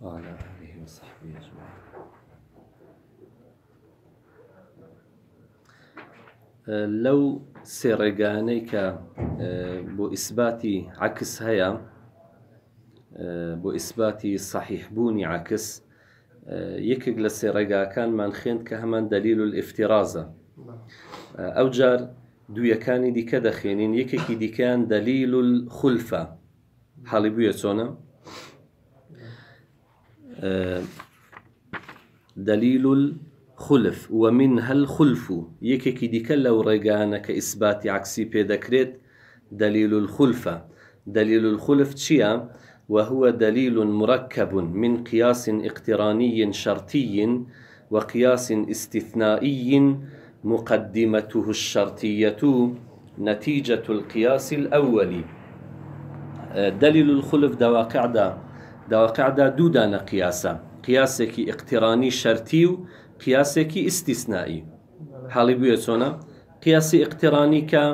وعلى آله وصحبه أجمعين أه، لو سرقانيك أه، بو عكس هيا أه، بو صحيح بوني عكس يكيق لسرقا كان من خند كهمان دليل الافتراز نعم. أو جار دو يكاني دي كدخينين يكيكي دي كان دليل الخلفة نعم. حالي بو دليل الخلف خلف الخلف كي ديكا لو ريقانا كإثبات عكسي بيدكريت دليل الخلفة دليل الخلف تشيا وهو دليل مركب من قياس اقتراني شرطي وقياس استثنائي مقدمته الشرطية نتيجة القياس الأول دليل الخلف دواقع دا داواقعدا دوو دانە قیاسە قیاسێکی ئەقتیرانی شەرتی و قیاسێکی ئیسیسنایی حاڵی بویە چۆنە قیاسی ئەقتیرانی کە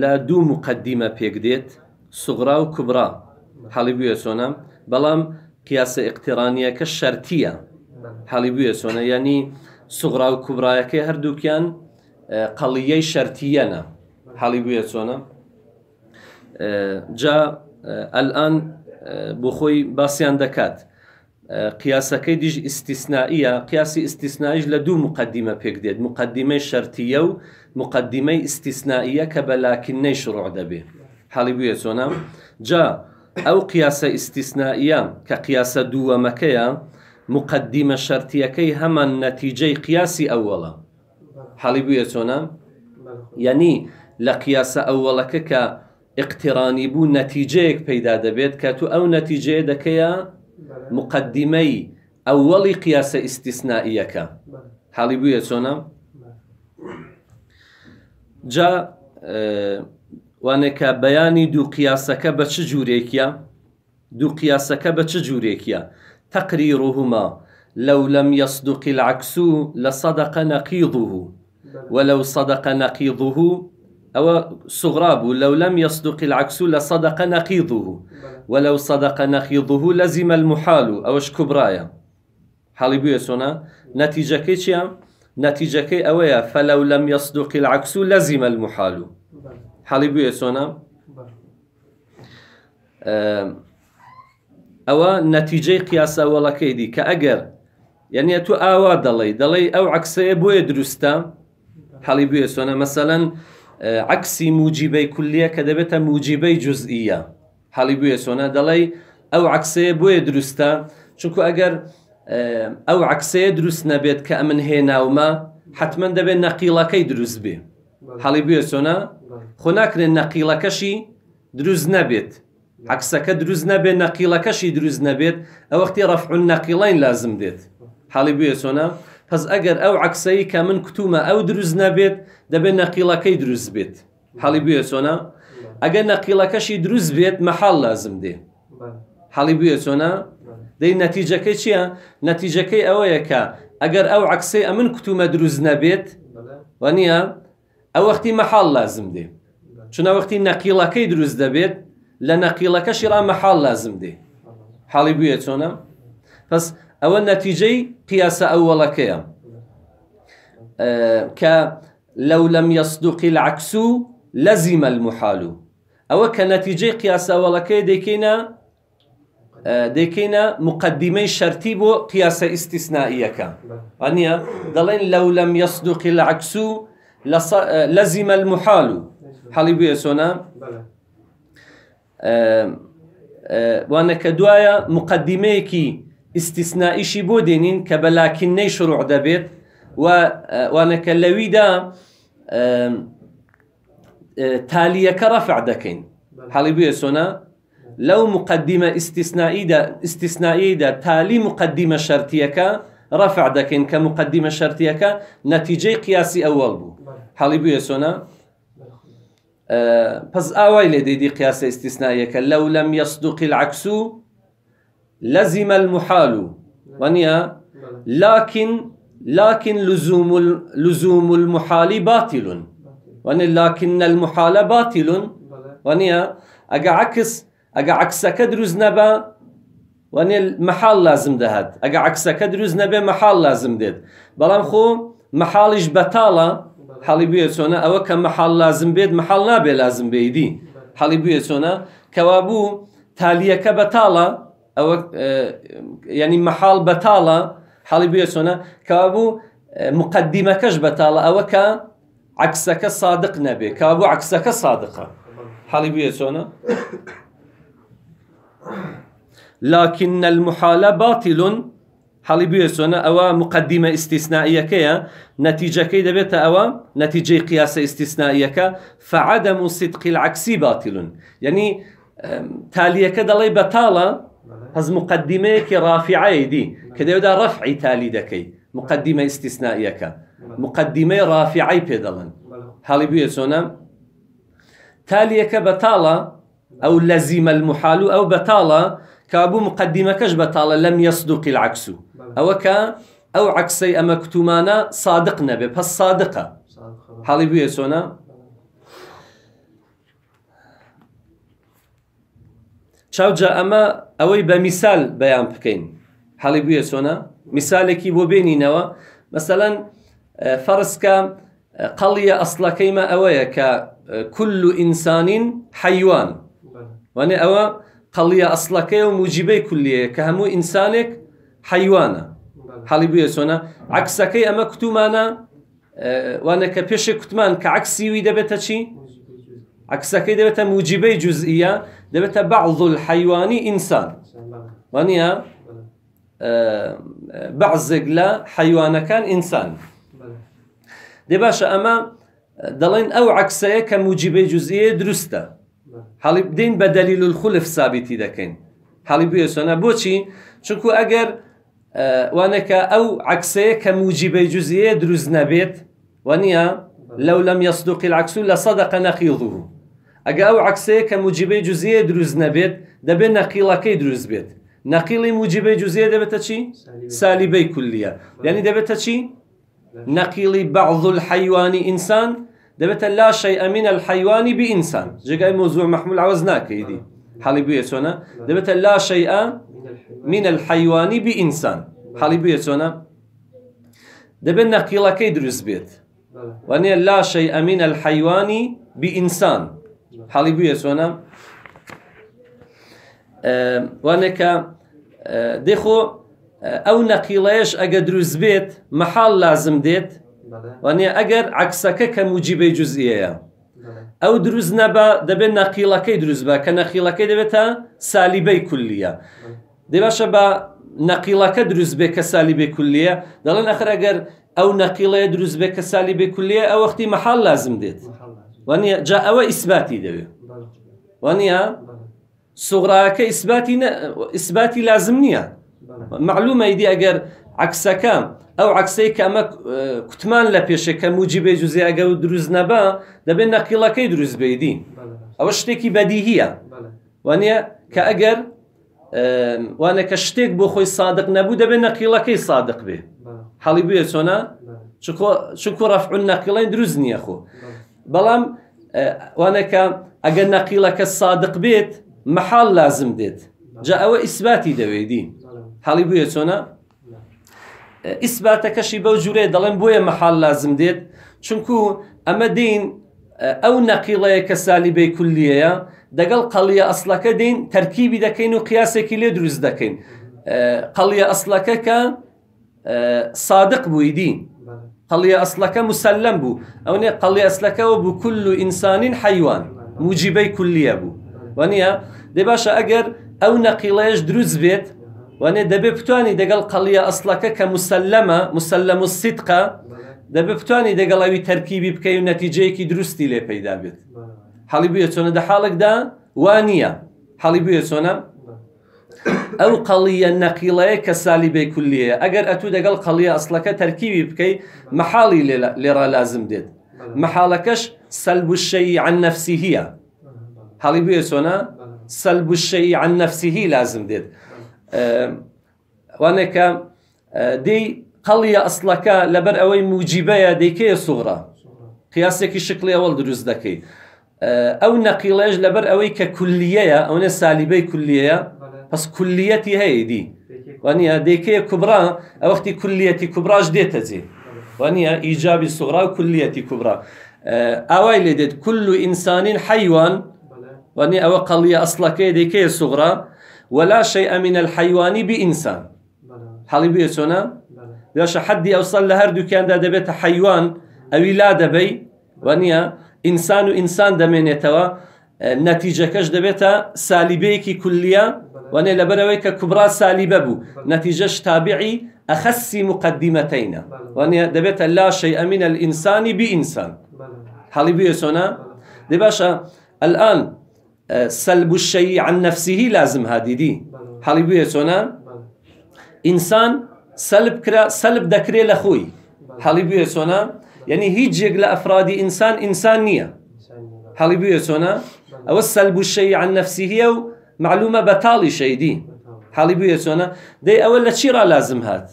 لە دوو مقدیمە پێک دێت سوغرا و کوبرا حاڵی بویە چۆنە بەڵام قیاسە ئەقتیرانیەکە شەرتیە حاڵی بویە چۆنە ینی سوغرا و کوبرایەکەی هەردووکیان قەڵیەی شەرتیەنە حاڵی بویە چۆنە جا ئەلان بۆ خۆی باسییان دەکات قیاسەکەی دیژ ئیسیسنائیە قیاسی ئیسیسنایش لە دوو مقدمە پێک دێت مقدمەی شەرتیە و مقدمەی ئیسیسنائیە کە بەلاکینەی شڕع دەبێ حاڵی بویە چۆنام جا ئەو قیاسە ئیسیسنائیە کە قیاسە دووەمەکەیە مقدمە شەرتیەکەی هەمان نەتیجەی قیاسی ئەووەڵە حاڵی بویە چۆنام یعنی لە قیاسە ئەووەڵەکە کە ئقتیرانی بوو نەتیجەیەک پەیدا دەبێت کە تو ئەو نەتیجێ دەکەیە مقدمەی ئەوەڵی قیاسە ئیسیسنائیەکە حاڵی بووە چۆنە جا وانێکە بەیانی دوو قیاسەکە بە چ جوورێکیە دوو قیاسەکە بە چ جوورێکیە تەقری ڕوهما لەو لەم یەصدقی العکسو لە سەدەقە نەقیضه وەلەو سەدەقە نەقیضه أو صغراب لو لم يصدق العكس لصدق نقيضه ولو صدق نقيضه لزم المحال أو شكبرايا حالي بيسونا سونا نتيجة كيشيا نتيجة كي أويا فلو لم يصدق العكس لزم المحال حالي بيسونا أو نتيجة قياسة ولا كيدي كأجر يعني تو آوا دلي دلي أو عكسي بو حالي بيسونا مثلا عکسی موجیبەی کولیە کە دەبێتە موجیبەی جزئیە حاڵی بووە سۆنا دەڵێ ئەو عکسەیە بۆیە دروستە چونکو ئەگەر ئەو عکسەیە دروست نەبێت کە ئەمن هێناومە حتمما دەبێت نەقیڵەکەی دروست بێ حاڵی بووە سۆنا خۆ ناکرێن نەقیڵەکەشی دروست نەبێت عکسەکە دروست نەبێت نەقیڵەکەشی دروست نەبێت ئەو وەختی ڕەفعون نەقیڵین لازم دێت حاڵی بووە سۆنا پس ئەگەر ئەو عکسایی کە من کتومە ئەو دروست نەبێت دەبێت نەقیڵەکەی دروست بێت حاڵی بێ چۆنا ئەگەر نەقیڵەکەشی دروست بێت مەحاڵ لازم دێ حاڵی بێ چۆنا دەی نەتیجەکەی چییە نەتیجەکەی ئەوەیەکە ئەگەر ئەو عکسی ئە من کتومە دروست نەبێت و نییە ئەو وەختی مەحاڵ لازم دێ چونە وەختی نەقیڵەکەی دروست دەبێت لە نەقیڵەکەشی ڕامەحاڵ لازم دێ حاڵی بویە چۆنە پس او النتيجه قياس اول كيا ك لو لم يصدق و لزم المحال او ك نەتیجەی قیاسە ئەوەڵەکەی دەکەینە ديكينا مقدمەی شەرتی بۆ قياس استثنائيه ئەنیە دەڵێن لەو لو لم يصدق العكس لزم المحال حالي بيسونا وانە کە دوایە مقدمەیەکی ئیسیسنائیشی شي دێنین كبلاكن ني شروع دەبێت وانەکە لەویدا تالیەکە ڕەفع دەکەین حڵی بێسۆنا لەو مقدمە ئیسیسنائیدا تالی مقدمە شەرتیەکە ڕەفع دەکەین کە مقدمە شەرتیەکە نەتیجەی قیاسی ئەوەڵ بوو حڵی بێسۆنا پس ئاوای لێ دەیدی قیاسە ئیسیسنایەکە لو لم يصدق العکسوو لزم المحال ونيا لكن لكن لزوم لزوم المحال باطل ونيا لكن المحال باطل ونيا اجا عكس اجا عكس كدرز نبا واني محال لازم دهد اجا عكس كدرز نبا محال لازم دهد بلام خو محالش بطاله حالي بيتونا او كم محال لازم بيد محال نابێ لازم بيدي حالي بيتونا كوابو تاليك بطالة او آه، يعني محال بطالة حالي بيسونا كابو آه، مقدمة كش بەتاڵە او كا عكسك صادق نبي كابو عكسك صادقة حالي بيسونا لكن المحال باطل حالي بيسونا أو مقدمة استثنائية كيا نتيجة كي دبيتا أو نتيجة قياس استثنائية كا فعدم صدق العكس باطل يعني تالية كدلي بطالة هەز مقدمەیەکی دي كده يودا دەوێدا تالي دكي مقدمه استثنائيه كا مقدمه رافعة پێ دەڵن هەڵی سونم تالي كا بەتاڵە او لزيم المحال او ئەو كابو مقدمه كش بەتاڵە لم يصدق العكس او كا او عكسي اما ئەمە صادقنا بس صادقه پس صادقە هەڵی چاو جا اما اوی بمثال مثال بیان بکن حالی بیه سونا مثالی کی ببینی نوا مثلا فرض کم قلی اصلا کیم اویه كا كل انسان حیوان ونی اوه قلی اصلا کیو موجبه کلیه كا همو انسانک حیوانه حالی بیه سونا عکس اما كتومانا وأنا کپیش کتمان ک عکسی عكسەکەی دەبێتە موجیبەی جزئیە دەبێتە بەعض الحیوانی ئینسان إنسان آه، إنسان لە حیوانەکان ئینسان دێ إنسان ئەمە إنسان ئەو عکسەیە کە موجیبەی جزئیە دروستە حڵی بدەین بە دەلیل الخولف سابتی دەکەین حڵی بێسۆنە بۆچی چونکو بوشي آه، وانەکە أجر وانك او موجیبەی جزئیە جزئيه نەبێت نبيت وانيا لو لم يصدق العكس لصدق نقيضه او ئەگە که عکسەیە کە دروز جززیە دروست نەبێت دەبێت دروز دروست بێت نەقیڵی مجیبەی جززیە دەبێتە چی سالیبەی کلیه یعنی دەبێتە چی نەقیڵی بعض الحیوانی ئینسان دەبێتە لا شەی ئەمین الحیوانی بی انسان جگای موضوع محمول عوض عوەز ناکەیدی حاڵی بویە چۆنە دەبێتە لا شەی ئە من الحیوانی بی انسان حالی بیه بویە چۆنە دەبێت نەقیڵەکەی دروز بێت وانە لا شەی ئەمین الحیوانی بی بئینسان حاڵی بووە سۆنا وانێکە دێخۆ ئەو نەقیڵەیەش ئەگە دروست بێت مەحاڵ لازم دێت وانە ئەگەر عکسەکە کە موجیبەی جزئیەیە ئەو دروست نەبە دەبێت نەقیڵەکەی دروست بە کە نەقیڵەکەی دەبێتە سالیبەی کولیە دێ باشە بە نەقیڵەکە دروست بێ کە سالیبێ کولیە دەڵێن ئەخرەگەر ئەو نەقیڵەیە دروست بێ کە سالیبێ کولیە ئەو وەختی مەحاڵ لازم دێت. وانە جا ئەوە ئیسباتی دەوێت وانە سوغراەکە ئیسباتی ئیسباتی لازم نییە معلومە ئیدی ئەگەر عکسەکە ئەو عکسەی کەمە کوتمان لە پێشەکە موجیبێ جوزیاگە و دروست نەبا دەبێت نەقیڵەکەی دروست بیدی ئەوە شتێکی بەدیهە وانە کە ئەگەر وانە کە شتێک بۆ خۆی سادق نەبوو دەبێت نەقیڵەکەی سادق بێ حەڵی بێ چۆنا چکۆ ڕەفعون نەقیڵین دروست نییە خۆ بەڵام وانەکە ئەگەر نەقیلەکە سادق بێت محال لازم دێت جا ئەوە ئیسباتی دەوێدین حاڵی بووە چۆنە؟ ئیسباتەکەشی بەو جوورێ دەڵێن بۆیە محال لازم دێت چونکو ئەمە دین ئەو نەقیڵەیە کە سالیبەی کولیەیە دەگەڵ قەڵیە ئەسلەکە دین تەرکیبی دەکەین و قیاسێکی لێ دروست دەکەین قەڵیە ئەسلەکە کە صادق بووی دین قەڵی ئەسلەکە مسللم بوو ئەوێ قەڵی ئەسلەکەەوە بوو کل و ئینسانین حیوان موجیبەی کولیە بوو وانە دێ باشە ئەگەر ئەو نەقیڵەیەش دروست بێت وانێ دەبێ بتانی دەگەڵ قەڵیە ئەسلەکە کە مسللمە مسللم و سیدقە دەبێ بتانی دەگەڵاوی تەرکیبی بکەی و نەتیجەیەکی دروستی لێ پەیدا بێت حڵی بویە چۆنە دە حاڵێکدا وانە حڵی بویە چۆنە او قليه نقيله كسالبه كليه اگر اتو دقل قليه اصلك تركيبي بكي محالي لرا لازم ديد محالكش سلب الشيء عن نفسه هالي بيسونا سلب الشيء عن نفسه لازم ديد أه وانك دي قليه اصلك لبر اوي موجبه ديكي صغرى قياسك الشكل اول دروز دكي أه، او نقيلاج لبر اوي ككليه او نسالبي كليه بس كليتي هي دي وانيا ديكي كبرى اختي كليتي كبرى جديتا زي وانيا ايجابي صغرى وكليتي كبرى آه، اوايلي ديت كل انسان حيوان وانيا او قلية اصلا كي ديكي صغرى ولا شيء من الحيوان بانسان حالي بيتونا لا شيء حد يوصل لهر دكان ده دبيت حيوان او لا دبي وانيا انسان وانسان دمينيتوا آه، نتيجة كش دبيتا سالبيكي كلية وانا لبروي ككبرى سالي بابو نتيجه تابعي اخس مقدمتين وانا دبيت لا شيء من الانسان بانسان حالي بيسونا دي الان آه، سلب الشيء عن نفسه لازم هادي دي حالي بيسونا انسان سلب كرا سلب دكري لخوي حالي بيسونا يعني هيجيك لافراد انسان انسان نيه حالي بيسونا او سلب الشيء عن نفسه او معلومه بتالي شيدي حالي بيه سونا دي اول شيرا لازم هات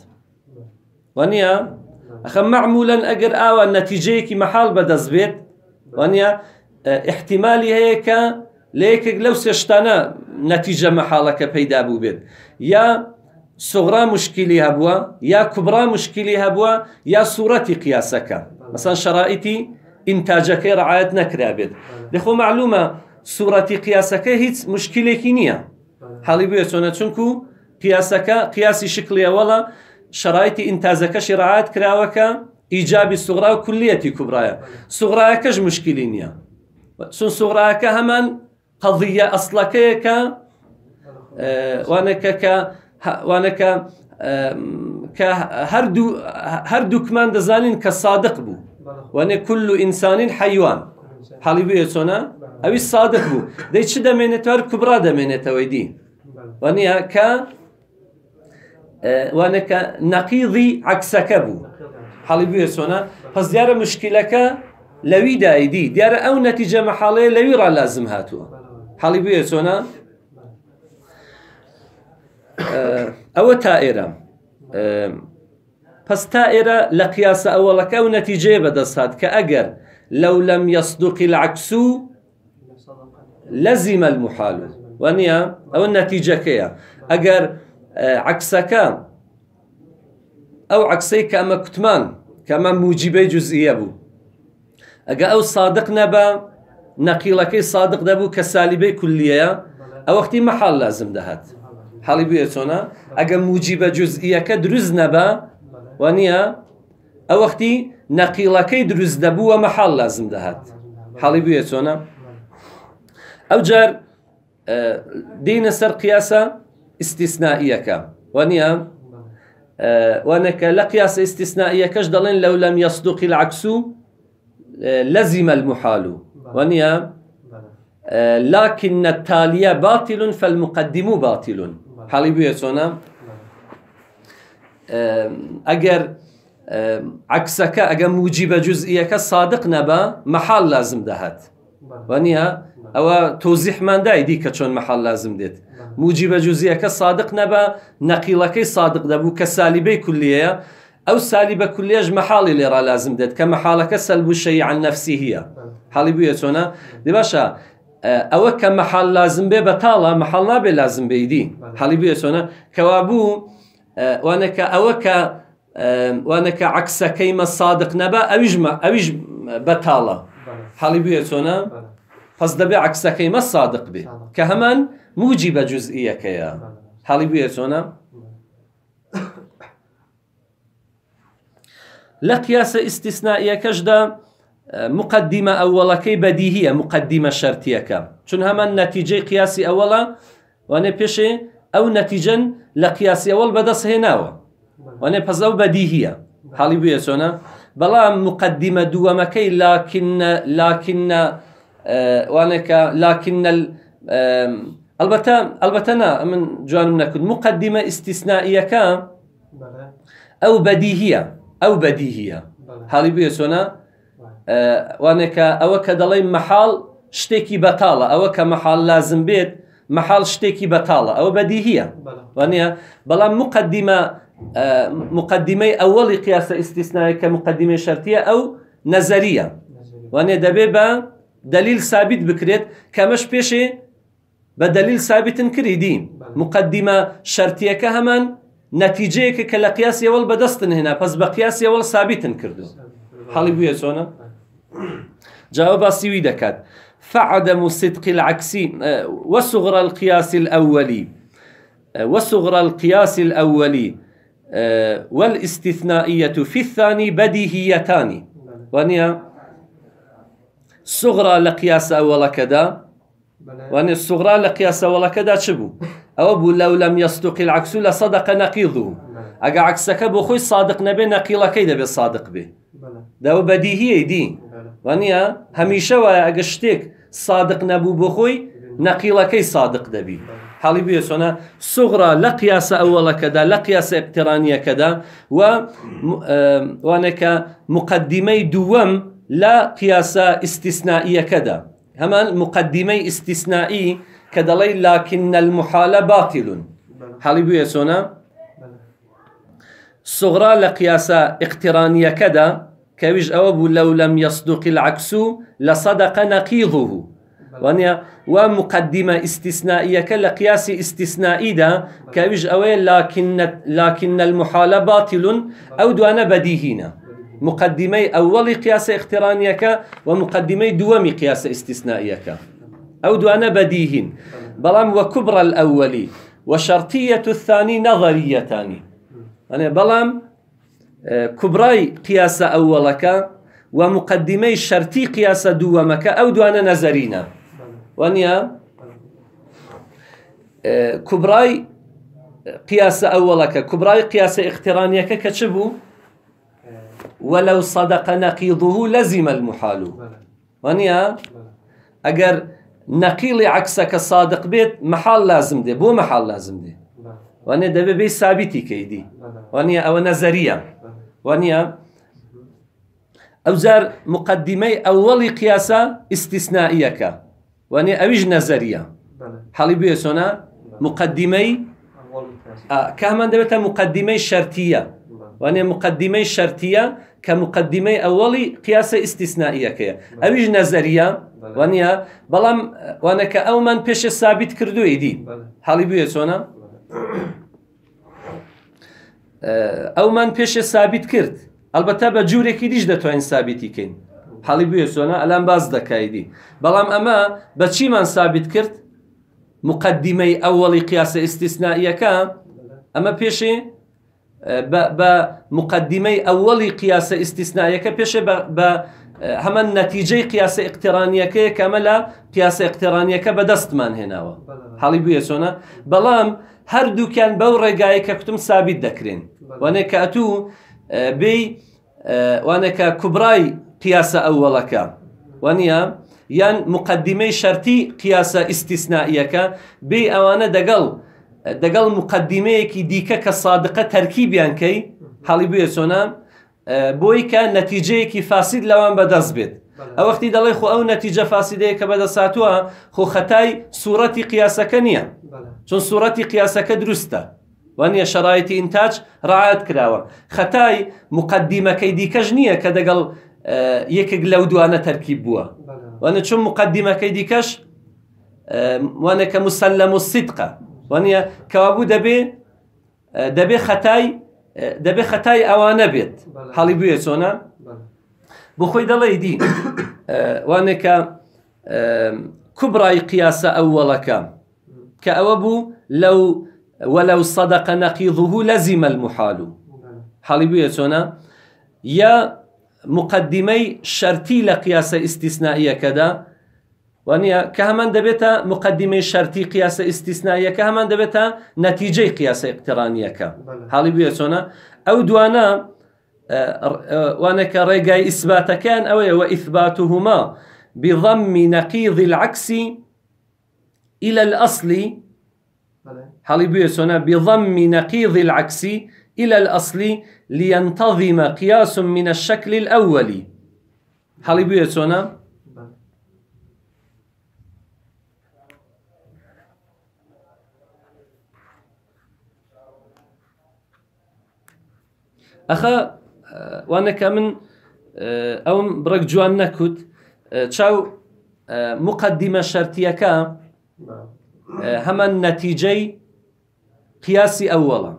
وانيا اخا معمولا اجر اوا النتيجه كي محال بدز بيت وانيا احتمالي هيك ليك لو سيشتانا نتيجه محالك بيد ابو بيت يا صغرى مشكلي هبوا يا كبرى مشكلي هبوا يا صورتي قياسك مثلا شرائتي انتاجك رعايتنا بيت دخو معلومه سوورەتی قیاسەکە هیچ مشکلێکی نییە حاڵی بێ چۆنە چونکو قیاسەکە قیاسی شکلیەوەڵە شرایتی ئینتازەکەشی ڕعات کراوەکە ئیجابی سوغرا و کولیەتی کوبرایە سوغراەکەش مشکلی نییە چون سوغراەکە هەمان قەڵە ئەسڵەکەیەکە وانەکەکە وانەکە کە هەردووکمان دەزانین کە سادق بوو وانێ کل و ئینسانین حەیوان حاڵی بێ چۆنە ئەوی سادق بوو دەی چ دەمێنێتوار کوبرا دەمێنێتەوەی دی وانە کە وانەکە نەقیڵی عکسەکە بوو حڵی بێ سۆنا پس دیارە مشکلەکە لەوی دایدی دیارە ئەو نەتیجە مەحاڵەیە لەوی ڕ لازم هاتووە حڵی بێ سۆنا ئەوە تا ئێرە پس تا ئێرە لە قیاسە ئەوەڵەکە و نەتیجێ بەدەستات کە ئەگەر لەو لەم یەسدوقی العکسوو لەزیمە محالل و نییە ئەوە نەتیجەکەیە ئەگەر عکسەکە ئەو عکسەی کە ئەمە کوتمان کەمە موجیبەی جزئیە بوو ئەگە ئەو سادق نەبە نەقیلەکەی سادق دەبوو کە سالیبەی کولیەیە ئەوەختی مەحال لازم دەهات حاڵی بێ چۆنا ئەگە موجیبە جزئیەکە دروست نەبە و نییە ئەوەختی نەقیلەکەی دروست دەبووە مەحال لازم دەهات حاڵی بێ چۆنا؟ أو جار دینە سەر قیاسە ونيا ونك لا لە قیاسە ئیسیسنائیەکەش دەڵێن لو لم يصدق العكس آه، لزم المحال ونيا آه، لكن التالية باطل فالمقدم باطل حالي بویە أجر عكسك أجر موجب موجی بە صادق نبا محال لازم دهت ونيا ئەوە تۆزیحمان دایدی کە چۆن مەحەڵ لازم دێت موجی بە جوزیەکە سادق نەبە نەقیلەکەی سادق دەبوو کە سالیبەی کولیەیە ئەو سالی بە کولیێژ مەحاڵی لێرا لازم دێت کە مەحاڵەکە سەلبوشەی عن نفسی هەیە حاڵی بووە چۆنە دی باشە ئەوە کە مەحال لازم بێ بەتاڵە مەحەڵ نابێ لازم بیدی حاڵی بووە چۆنە کەوا بوو وانەکە ئەوە کە وانەکە عکسەکەی مە سادق نەبە ئەویژمە ئەویش بەتاڵە حاڵی بووە چۆنە؟ هەز دەبێ عکسەکەیمە سادق بێ کە هەمان موجی بە جزئیەکەیە حاڵی لا قياس استثنائية كجدا مقدمة أولا كي بديهية مقدمة شرطية چون هەمان هما النتيجة قياسي أولا وانا بيشي أو نتيجا لقياسي أول بدس هناو وانا بس أو بديهية حالي بویە بلا مقدمة دوما كي لكن لكن آه، وانك لكن البته البته نا من جوان نكون مقدمه استثنائيه كام او بديهيه او بديهيه هەڵی بيسونا وانێکە ئەوە کە دەڵێ مەحاڵ شتێکی بەتاڵە ئەوە کە مەحاڵ لازم بيت مەحاڵ شتێکی بطاله او بديهيه وانە بلا مقدمه آه، مقدمەی اول قياس ئیسیسنایە كمقدمه شرطيه او ئەو نەزەریە وانێ دەبێ دليل ثابت بكريت كمش بيشي بدليل ثابت ثابتن مقدمة شرطية شەرتیەکە نتيجة نەتیجەیەکە کە لە قیاسیەوەڵ بەدەستن هێنا پس بە قیاسیەوەڵ ثابتن کردو حەڵی بووە چۆنە جاوە باسیوی فعدم صدق العكسي وصغر القياس الأولي وصغر القياس الأولي والاستثنائية في الثاني بديهيتان ونيا صغرى لقياس أول كذا وأن الصغرى لقياس أول كذا شبو أو أبو لو لم يصدق العكس لصدق نقيضه أجا عكسك أبو خوي صادق نبي نقيلة كيدا بالصادق به ده بديهي دي وأن يا هميشة وأجشتك صادق نبو بخوي نقيلة كي صادق دبي حالي بيس انا صغرى لقياس أول كذا لقياس اقترانيه كذا و وأنك مقدمي دوام لا قياسة استثنائية كذا همان مقدمي استثنائي كدلي لكن المحال باطل حالي بو يسونا صغرى لقياسة اقترانية كذا كويج أوب لو لم يصدق العكس لصدق نقيضه ونيا ومقدمة استثنائية كالقياس استثنائي دا كويج أوي لكن لكن المحال باطل أو دوانا بديهينا مقدمي أول قياس اختیرانیەکە و مقدمەی قياس استثنائيك أو دوانا بديهن بلام وكبرى وە وشرطية الثاني نظريتان يعني بلام آه، كبراي قياس أولك ومقدمي شرطي قياس دوامك أو دوانا نظرينا وانيا آه، كبراي قياس أولك كبراي قياس اقترانيك كتبو ولو صدق نقيضه لزم المحال وانيا آه؟ اگر نقيل عكسك صادق بيت محال لازم دي بو محال لازم دي وانيا دبي بي ثابتي كيدي وانيا او نظريه وانيا او زار مقدمي اولي قياسه استثنائيك وانيا اوج نظريه حالي بيسونا مقدمي آه كهمان دبتا مقدمي شرطيه وانێ مقدمەی شەرتیە کە مقدمەی ئەوەڵی قیاسە ئیسیسنائیەکەیە ئەویش نەزەریە وانە بەڵام وانەکە ئەومان پێشە سابیت کردووی دی حاڵی بویە چۆنا ئەومان پێشە سابیت کرد ئەلبەتا بە جوورێکی دیش دەتوانین سابیتیکەین حاڵی بویە چۆنا ئەلان باز دەکایدی بەڵام ئەمە بە چیمان سابیت کرد مقدمەی ئەوەڵی قیاسە ئیسیسنائیەکە ئەمە پێشێ بە مقدمەی ئەوەڵی قیاسە ئیسیسنایەکە پێشێ بە هەمە نەتیجەی قیاسە اقترانیەکەی کەمە لە قیاسە اقترانیەکە بەدەستمان هێناوە هەڵی بویە چۆنە بەڵام هەردووکیان بەو ڕێگایە کە کوتم سابیت دەکرێن وانێ کە ئەتوو بێ وانێکە کوبرای قیاسە ئەوەڵەکە وانە یان مقدمەی شەرتی قیاسە ئیسیسنائیەکە بێ ئەوانە دەگەڵ دەگەڵ مقدمەیەکی دیکە کە سادقە تەرکیبیان کەی هەڵی بێ چۆنە بۆی کە نەتیجەیەکی فاسید لەوان بەدەست بێت ئەوەختی دەڵێ خۆ ئەو نەتیجە فاسیدەیە کە بەدەساتووە خۆ خەتای سوورەتی قیاسەکە نییە چون سوورەتی قیاسەکە دروستە وانە شەڕایەتی ئینتاج ڕعات کراوە خەتای مقدمەکەی دیکەش نییە کە دەگەڵ یەکێک لەو دوانە تەرکیب بووە وانە چون مقدمەکەی دیکەش وانە کە مسللم و سیدقە وانيا کەوابوو دبي آه، دبي ختاي آه، دبي ختاي او انا بيت حالي چۆنا بۆ خۆی دەڵێ دی آه، وانێکە کوبرای قیاسە ئەووەڵەکە کە ئەوە بوو لەو وەلەو سەدەقە نەقیضه لەزیمە المحال حالي حاڵی بویە يا مقدمي مقدمەی لقياس لە كذا وانيا كهمان دبتا دەبێتە شرطي قياس قیاسە كهمان دبتا نتيجه قياس اقترانيه اقترانیەکە حالي بێ چۆنە ئەو دوانە وانەکە ڕێگای ئیسباتەکان ئەوەیە وە ئیثبات وهما بضم نقيض العكس إلى الأصل حالي بيسونا بضم نقيض العكس إلى الأصل لينتظم قياس من الشكل الاولي حالي بيسونا اخا وانا كمن او برك جوان نكوت تشاو مقدمه شرطيه كا هما النتيجه قياسي اولا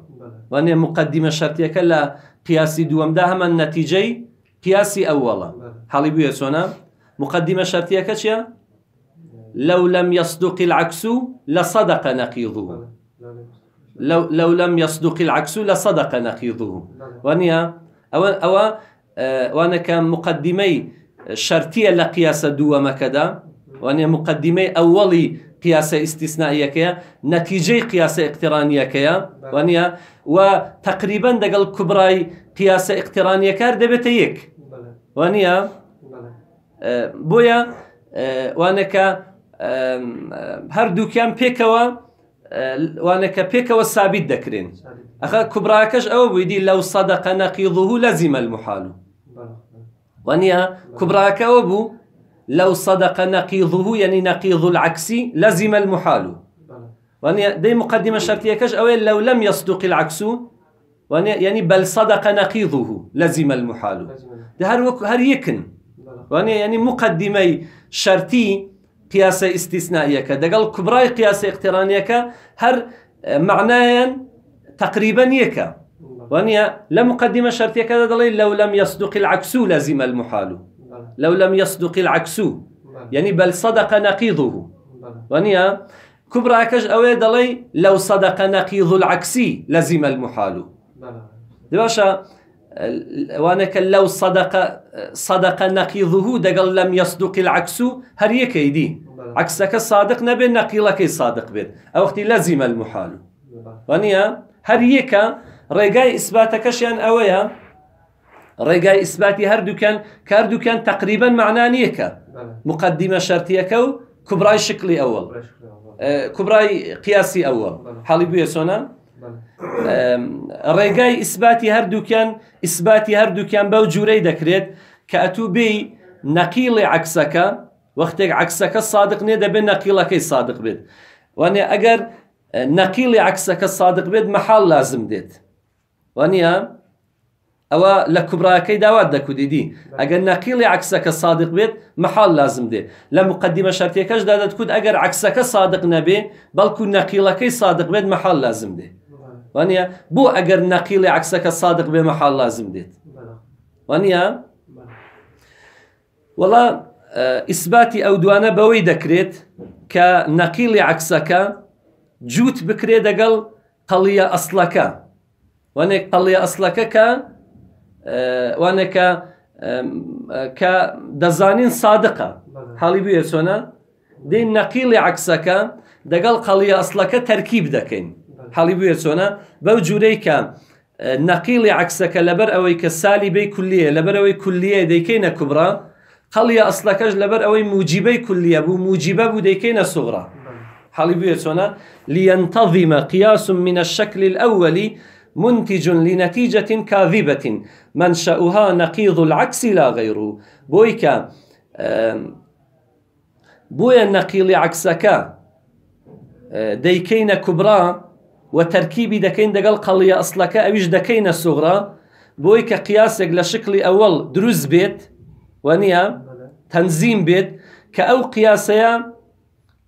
وانا مقدمه شرطيه كلا قياسي دوام دا هما النتيجه قياسي اولا حالي بيا سونا مقدمه شرطيه كاشيا لو لم يصدق العكس لصدق نقيضه لو, لو لم يصدق العكس لصدق نقيضه نعم. وانيا او او وانا كان مقدمي شرطيه لقياس دوما كذا وانا مقدمي اولي قياس استثنائيه كيا نتيجه قياس اقترانيه كيا نعم. وانيا وتقريبا دقل كبراي قياس اقترانيه كار دبتيك وانيا بويا ك هر دوكان بيكوا آه، وانا كبيك والثابت دكرين أخا كبراكش أو بيدي لو صدق نقيضه لزم المحال وانيا كبراك أو بو لو صدق نقيضه يعني نقيض العكس لزم المحال وانيا دي مقدمة شرطية كش أو لو لم يصدق العكس يعني بل صدق نقيضه لزم المحال ده هر, هر يكن وانيا يعني مقدمي شرطي قیاسە ئیسیسناییەکە دەگەڵ کوبرای قیاسە اختێرانیەکە هەر آه، معنایان تقریبا یەکە وانە لە مقدمە شەرتەکەدا دليل لو لم يصدق العكس لازم المحال لو لم يصدق العكس يعني بل صدق نقيضه كبرى کوبراکەش اوي دليل لو صدق نقيض العكسي لازم المحال باشە وانا كان لو صدق صدق نقيضه دقل لم يصدق العكس هر يكيدي نعم. عكسك صادق نبي نقيلك صادق بيت او اختي لازم المحال نعم. وانيا هر يكا رجاي اثباتك شان اويا رجاي اثباتي هر دكان كار دكان تقريبا معنى نيكا نعم. مقدمه شرطيك كبراي شكلي اول كبراي آه، قياسي اول حالي بيسونا ڕێگای ئیسباتی هەردووکیان ئیسباتی هەردووکیان بەو جوورەی دەکرێت کە ئەتوو بی نەقیڵی عکسەکە وەختێک عکسەکە سادق نێ دەبێ نەقیڵەکەی سادق بێت وانێ ئەگەر نەقیڵی عکسەکە سادق بێت مەحال لازم دێت وانە ئەوە لە کوبراەکەی داوات دەکودیدی ئەگەر نەقیڵی عکسەکە سادق بێت مەحال لازم دێ لە مقدمە شارتێکەش دادەتکوت ئەگەر عکسەکە سادق نەبێ بەڵکو نەقیڵەکەی سادق بێت مەحال لازم دێت وانە بۆ ئەگەر نەقیلی عکسەکە سادق بێمە حال لازم دێت وانە وڵا ئیسباتی ئەو دوانە بەوەی دەکرێت کە نەقیلی عکسەکە جووت بکرێ دەگەڵ قەڵە ئەسلەکە وانێک قەڵە ئەسلەکە کە وانێکە کە دەزانین سادقە حاڵی بێ چۆنە دەین نەقیلی عکسەکە دەگەڵ قەڵە ئەسلەکە تەرکیب دەکەین حاڵی بێ چۆنە بەو جوورەی کە اه، نەقیلی عکسەکە لەبەر ئەوەی کە سالی بەی کولیە لەبەر ئەوەی کولیە دەیکەینە کوبرا قەڵە ئەسلەکەش لەبەر ئەوەی موجیبەی کولیە بوو موجیبە بوو دەیکەینە سوغرا حاڵی بێ چۆنە لینتەظیمە قیاس من الشكل الأول منتج لنتيجة كاذبة منشأها نقيض العكس لا غيره بويكا بويا نقيل عكسك ديكين كبرى وتركيبي دكين دقل قلية أصلك أويش دكين الصغرى بويك قياسك لشكل أول دروز بيت ونيا تنزيم بيت كأو قياسيا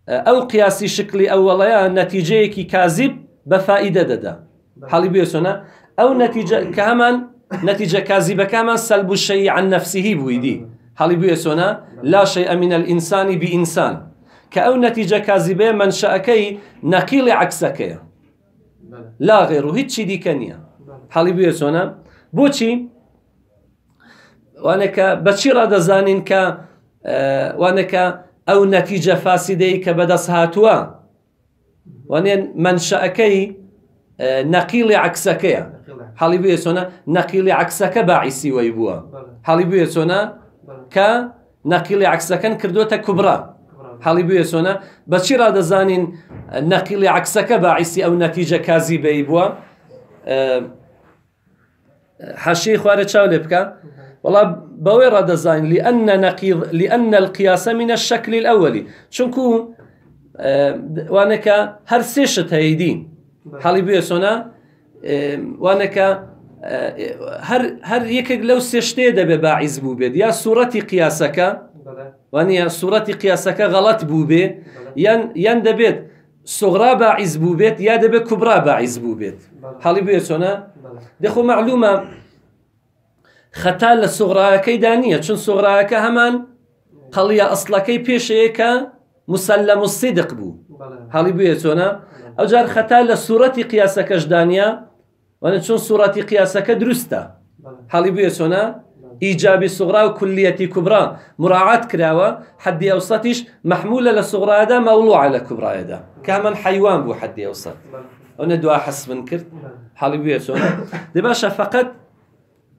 أو قياسي شكل أول نتيجة كي كاذب بفائدة ددا حالي بيسونا أو نتيجة كمان نتيجة كاذبة كمان سلب الشيء عن نفسه بويدي حالي بيسونا لا شيء من الإنسان بإنسان كأو نتيجة كاذبة من شأكي نقيل عكسكيه لا غێڕ و هیچ چی دیکە نییە حڵی بێ چۆنە بۆچی وانەکە بەچی ڕدەزانین کە وانەکە ئەو نەتیجە فاسیدەی کە بەدەست هاتووە وانێن منشەکەی نەقیلی عکسەکەیە حڵی بێ چۆنە نەقیلی عکسەکە باعیسی وی بووە حڵی بێ چۆنە کە نەقیلی عکسەکەن کردوتە کوبرا حاڵی بێ سۆنە بەچی ڕدەزانین نەقیلی عکسەکە باعیسی ئەو نەتیجە کازی بێی بووە حەشی خوارە چاو لێ بکە وڵا بەوەی ڕدەزانین لأن القیاسە منە شەکلی ئەوەلی چونکو وانەکە هەر سێشت هەیدین حاڵی بێ سۆنا وانەکە هەر یەکێک لەو سێشتێ دەبێ باعیز بوو بێت یا سوورەتی قیاسەکە وانە سوورەتی قیاسەکە غەڵەت بوو بێ یان دەبێت سوغرا باعیز بوو بێت یا دەبێت کوبرا باعیز بوو بێت حاڵی بێ چۆنە دەخۆ معلومە خەتا لە سوغراەکەیدا نییە چون سوغراەکە هەمان قەڵە ئەسلەکەی پێشەیەکە مسللە مسیدق بوو حاڵی بێ چۆنە ئەوجار خەتا لە سوورەتی قیاسەکەشدانیا وانە چون سوورەتی قیاسەکە دروستە حاڵی بێ چۆنە ايجابي صغرى وكليتي كبرى مراعاة كراوة حدي اوسطيش محمولة لصغرى دا مولوعة لكبرى دا كامن حيوان بو حدي اوسط انا دعا حس من كرت حالي بيه سونا دباشا فقط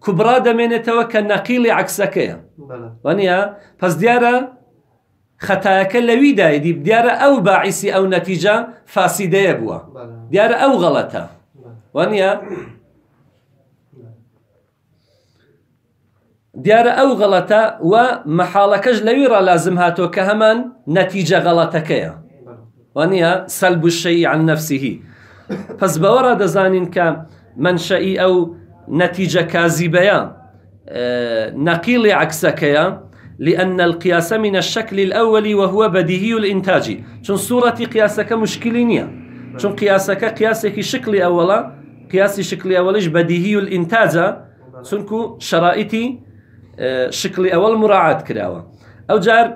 كبرى دا من توا كنقيل عكسكيا وانيا بس ديارة خطايا اللوي دا يدي بديارة او باعيسي او نتيجة فاسدية يبوا ديارة او غلطة وانيا دیارە او غلطه و مەحاڵەکەش لەویڕە لازم هاتۆ کە هەمان نەتیجە غەڵەتەکەیە سلب الشيء عن نفسه پس بەوەڕە دەزانین کە منشەئی ئەو نەتیجە کازیبەیە اه، نەقیڵی عکسەکەیە لأن القياس من الشكل الأول وهو بديهي الإنتاج شن صورة قياسك مشكلينية شن قياسك قياسك شكل أولا قياس شكل أولش بديهي الإنتاج سنكو شرائطي شکلی ئەوەڵ مراعات کراوە ئەو جار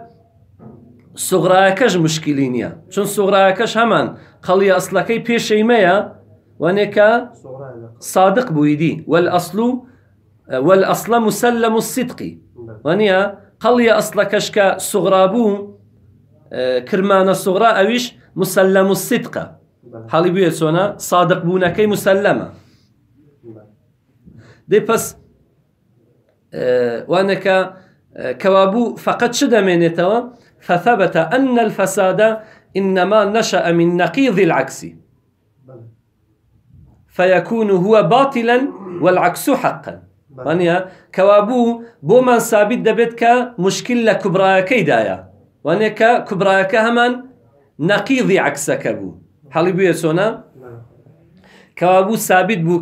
سوغراەکەش مشکلی نییە چون سوغراەکەش هەمان قەڵی ئەسلەکەی پێشەیمەیە وانێکە صادق بوویدی والأصل والأصل مسلم الصدق وانە قەڵیە ئەسلەکەش کە سوغرا بوو کرمانە سوغرا ئەویش مسلم الصدقە حاڵی بێت چۆنە صادق بوونەکەی مسلەمە دەی پس آه، آه، كوابو فقد شد من يتوا فثبت أن الفساد إنما نشأ من نقيض العكس فيكون هو باطلا والعكس حقا وانيا كوابو بو من ثابت مشكلة كبرى كيدايا وانيا كبرى كهمان نقيض عكسك بو حالي بو يسونا نعم. كوابو ثابت بو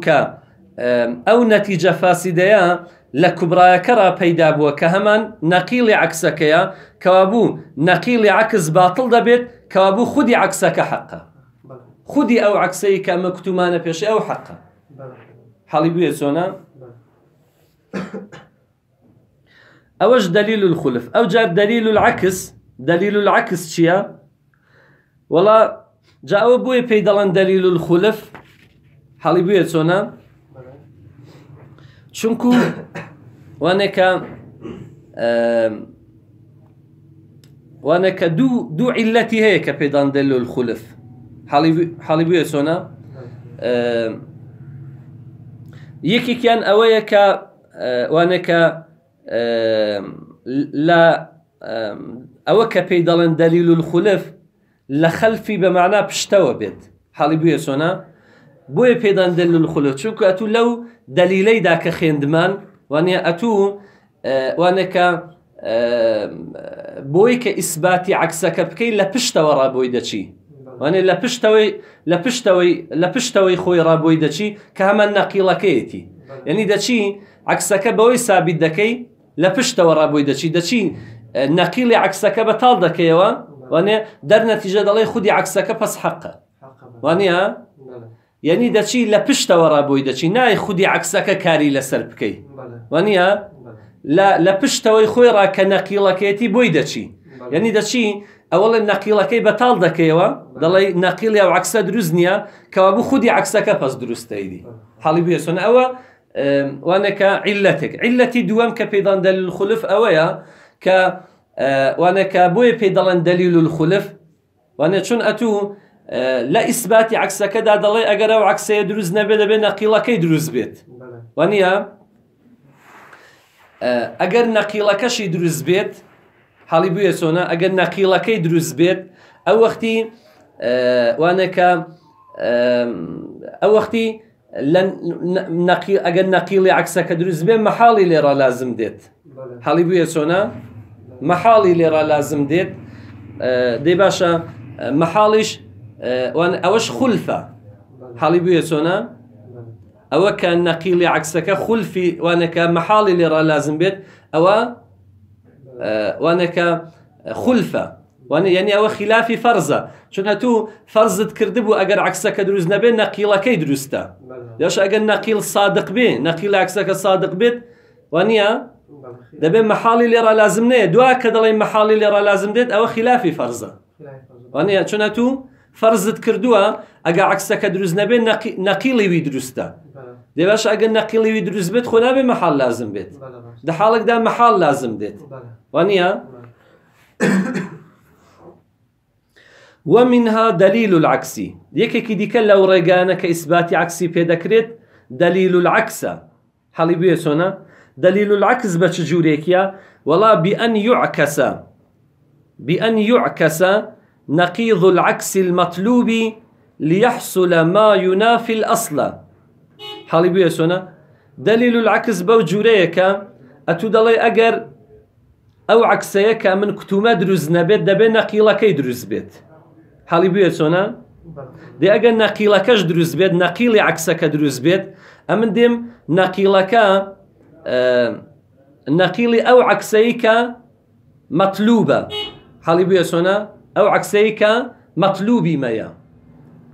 او نتيجة فاسدة لە کوبرایەکەرا پەیدا بووە کە هەمان نەقیلی عکسەکەیە کەوابوو نەقیلی عکس باتڵ دەبێت کەوابوو خودی عکسەکە حەقە خودی ئەو عکسەی کە ئەمە کتومانە پێش ئەو حەقە حەڵی بێ چۆنە ئەوەش دلیل الخلف ئەو جار دلیل العکس دلیل العکس چییە؟ وڵا جا ئەوە بۆیە پێی دەڵەن دلیل الخلف حەڵی بێ چۆنە؟ چونکو وانێکە وانێکە دوو دوو عیلەتی هەیە کە پێدان دەل و خولف حاڵی بێ سۆنا یەکێکیان ئەوەیە کە آه، وانەکە لە ئەوە کە پێی دەڵێن دەلیل و خولف لە خەلفی بەمعنا پشتەوە بێت حاڵی بێ سۆنا بۆیە پێدان دل خولو چونکە ئەتو لەو دەلیلەیدا کە خوێندمان وانە ئەتوو وانەکە بۆی کە ئیسباتی عکسەکە بکەیت لە پشتەوە ڕابۆی دەچی وانێ لە پشتەوەی لە پشتەوەی لە پشتەوەی خۆی ڕابۆی دەچی کە هەمان نەقیڵەکەیەتی یعنی دەچی عکسەکە بەوەی سابیت دەکەی لە پشتەوە ڕابۆی دەچی دەچی نەقیلی عکسەکە بەتاڵ دەکەیەوە وانێ دەرنەتیجە دەڵێ خودی عکسەکە پس حەقە وانە یعنی دەچی لە پشتەوە ڕابۆی دەچی نای خودی عکسەکە کاری لەسەر بکەیت وانە لە پشتەوەی خۆی ڕاکە نەقیڵەکەیەتی بۆی دەچی یعنی دەچی ئەوڵە نەقیلەکەی بەتاڵ دەکەیەوە دەڵی نەقیلی ئەو عکسە دروست نییە کەوا بوو خودی عکسەکە پەس دروستەیدی حڵی بێسن ئەوە وانەکە عیلەتێک عیلەتی دووەم کە پێدان دەلیل خولف ئەوەیە کە وانەکە بۆیە پێی دەڵەن دەلیل و خولف وانە چون ئەتوو لە ئیسباتی عکسەکەدا دەڵێ ئەگەر ئەو عکسەیە دروست نەبێت دەبێت نەقیڵەکەی دروست بێت وانە ئەگەر نەقیڵەکەشی دروست بێت حاڵی بووە چۆنە ئەگەر نەقیڵەکەی دروست بێت ئەو وەختی وانەکە ئەو وەختی ئەگەر نەقیڵی عکسەکە دروست بێ مەحاڵی لێرە لازم دێت حاڵی بووە چۆنە مەحاڵی لێرە لازم دێت دەی باشە مەحاڵیش آه، وان اوش خلفه حالي بویە چۆنا ئەوە کە نەقیلی عکسەکە خولفی وانەکە مەحاڵی لێرا لازم بێت ئەوە وانەکە خولفە وانە یعنی ئەوە خلافی فەرزە چونە تو كردبو اگر عكسك دروز دروست نقيل كي دروستا یاش اگر نقيل صادق بي نقيل عكسك صادق بيت بێت وانە محالي اللي راه لازم نەیە دوا کە محالي اللي راه لازم دێت ئەوە خلافي فرزه وانە شنو تو فرزت کردووە ئەگە عکسەکە دروست نەبێت نەقیڵیوی دروستە دێ باش ئەگەر نەقیڵیوی دروست بێت خۆ نابێ مەحال لازم بێت دە حاڵێکدا مەحال لازم دێت وانە ومنها دلیل العکسی یەکێکی دیکە لەو ڕێگانە کە ئیسباتی عکسی پێدەکرێت دلیل العکسە حەڵی بێ چۆنە دلیل العکس بە چ جوورێکیە بأن يعكس یعکەسە بئەن نقيض العكس المطلوب ليحصل ما ينافي الأصل حالي بيه سونا دليل العكس بو جوريك أتو دلي أجر أو عكسيك من كتوما دروز نبيت دبي نقيلة كي دروز بيت حالي بيه سونا دي أقر نقيلة كش دروز بيت نقيل عكسك دروز بيت أمن ديم نقيلة كا آه نقيلة أو عكسيك مطلوبة حالي بيه سونا ئەو عکسەیە کە مەطلوبی مەیە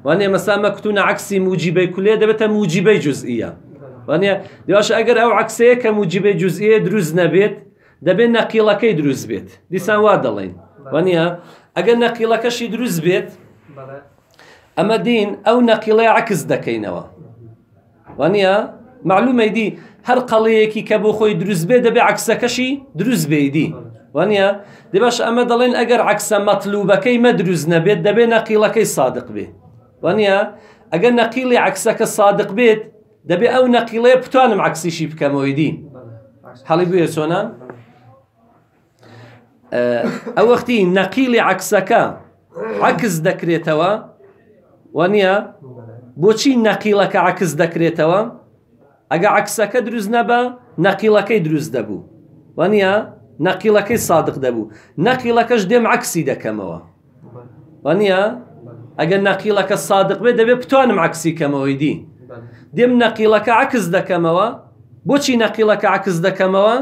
وانێ مەسامە کتونە عکسی موجیبەی کولێ دەبێتە موجیبەی جزئیە وانە دیواش ئەگەر ئەو عکسەیە کە موجیبەی جزئیە دروست نەبێت دەبێت نەقیڵەکەی دروست بێت دیسان وا دەڵێن وانە ئەگەر نەقیڵەکەشی دروست بێت ئەمە دین ئەو نەقیڵی عکس دەکەینەوە وانە معلومەیدی هەر قەڵەیەکی کە بۆ خۆی دروست بێ دەبێ عکسەکەشی دروست بێدی وانە دی باش ئەمە دەڵێن ئەگەر عکسە مەطلوبەکەی مەدروست نەبێت دەبێت نەقیلەکەی صادق بێ وانە ئەگەر نەقیلی عکسەکە صادق بێت دەبێت ئەو نەقیلەیە بتوانم عکسیشی بکەمەوەی دین حەڵی بووە چۆنا ئەو وەختی نەقیلی عکسەکە عکس دەکرێتەوە وانە بۆچی نەقیلەکە عکس دەکرێتەوە ئەگە عکسەکە دروست نەبە نەقیلەکەی دروست دەبوو وانە نەقیلەکەی سادق دەبوو نەقیلەکەش دێم عکسی دەکەمەوە وانە ئەگەر نەقیلەکە سادق بێ دەبێت بتوانم عکسی کەمەوەی دی دێم نەقیلەکە عکس دەکەمەوە بۆچی نەقیلەکە عکس دەکەمەوە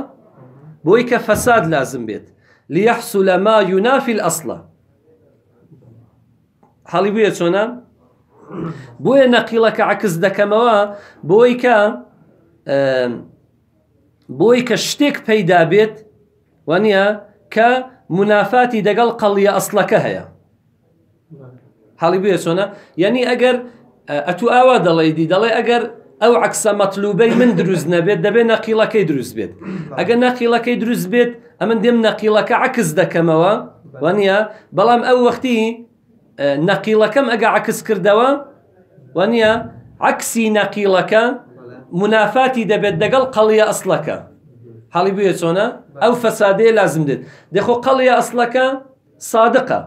بۆی کە فەساد لازم بێت لیەحسو لەما یونافی ئەسڵە حڵی بویە چۆنە بۆیە نەقیلەکە عکس دەکەمەوە بۆی کە بۆی کە شتێک پەیدا بێت وەنیە کە منافاتی دەگەڵ قەڵیە ئەسلەکە هەیە حڵی بێ چۆنە یعنی ئەگەر ئەتو ئاوا دەڵێدی دەڵێ ئەگەر ئەو عکسە مەطلوبەی من دروست نەبێت دەبێت نەقیلەکەی دروست بێت ئەگەر نەقیلەکەی دروست بێت ئەمن دێم نەقیلەکە عکس دەکەمەوە وەنیە بەڵام ئەو وەختی نەقیلەکەم ئەگە عکس کردەوە وەنیە عکسی نەقیلەکە منافاتی دەبێت دەگەڵ قەڵیە ئەسلەکە حاڵی بێ چۆنە ئەو فەسادەیە لازم دێت دەخۆ قەڵەیە ئەسلەکە سادقە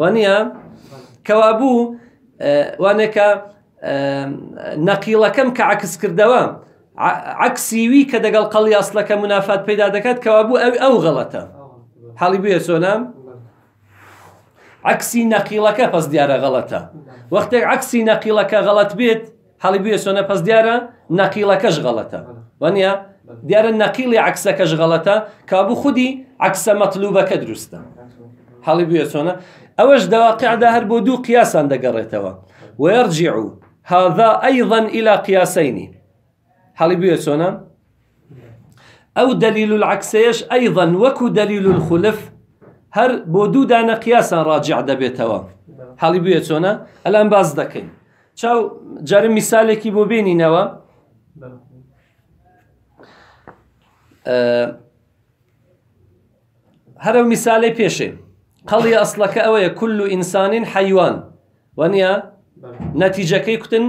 وانە کەوابوو وانێکە نەقیڵەکەم کە عکسکردەوە عکسیوی کە دەگەڵ قەڵی ئەسلەکە منافات پیدا دەکات کەوابوو ئەو ئەو غەڵەتە حاڵی بێ چۆنە عکسی نەقیڵەکە پەس دیارە غەڵەتە وەختێک عکسی نەقیڵەکە غەڵەت بێت حاڵی بێ چۆنە پەس دیارە نەقیڵەکەش غەڵەتە وانە دیارە نەقیلی عکسەکەش غەڵەتە کابوو خودی عکسە مەطلوبەکە دروستە حڵی بێ چۆنە ئەوەش داواقعدا هەر بۆ دوو قیاسان دەگەڕێتەوە وەرجیع و هذا أيضا إلى قياسين حالي بيسونا أو دليل العكسيش أيضا وكو دليل الخلف هر بودو دانا قياسا راجع دبيتوا حالي بيسونا الآن باز دكين شاو جاري مثالكي بو بيني نوا هەرە میسالی پێشێ قەڵی ئەسلەکە ئەوەیە کل و ئینسانین حەیوان وەنیە نەتیجەکەی کوتن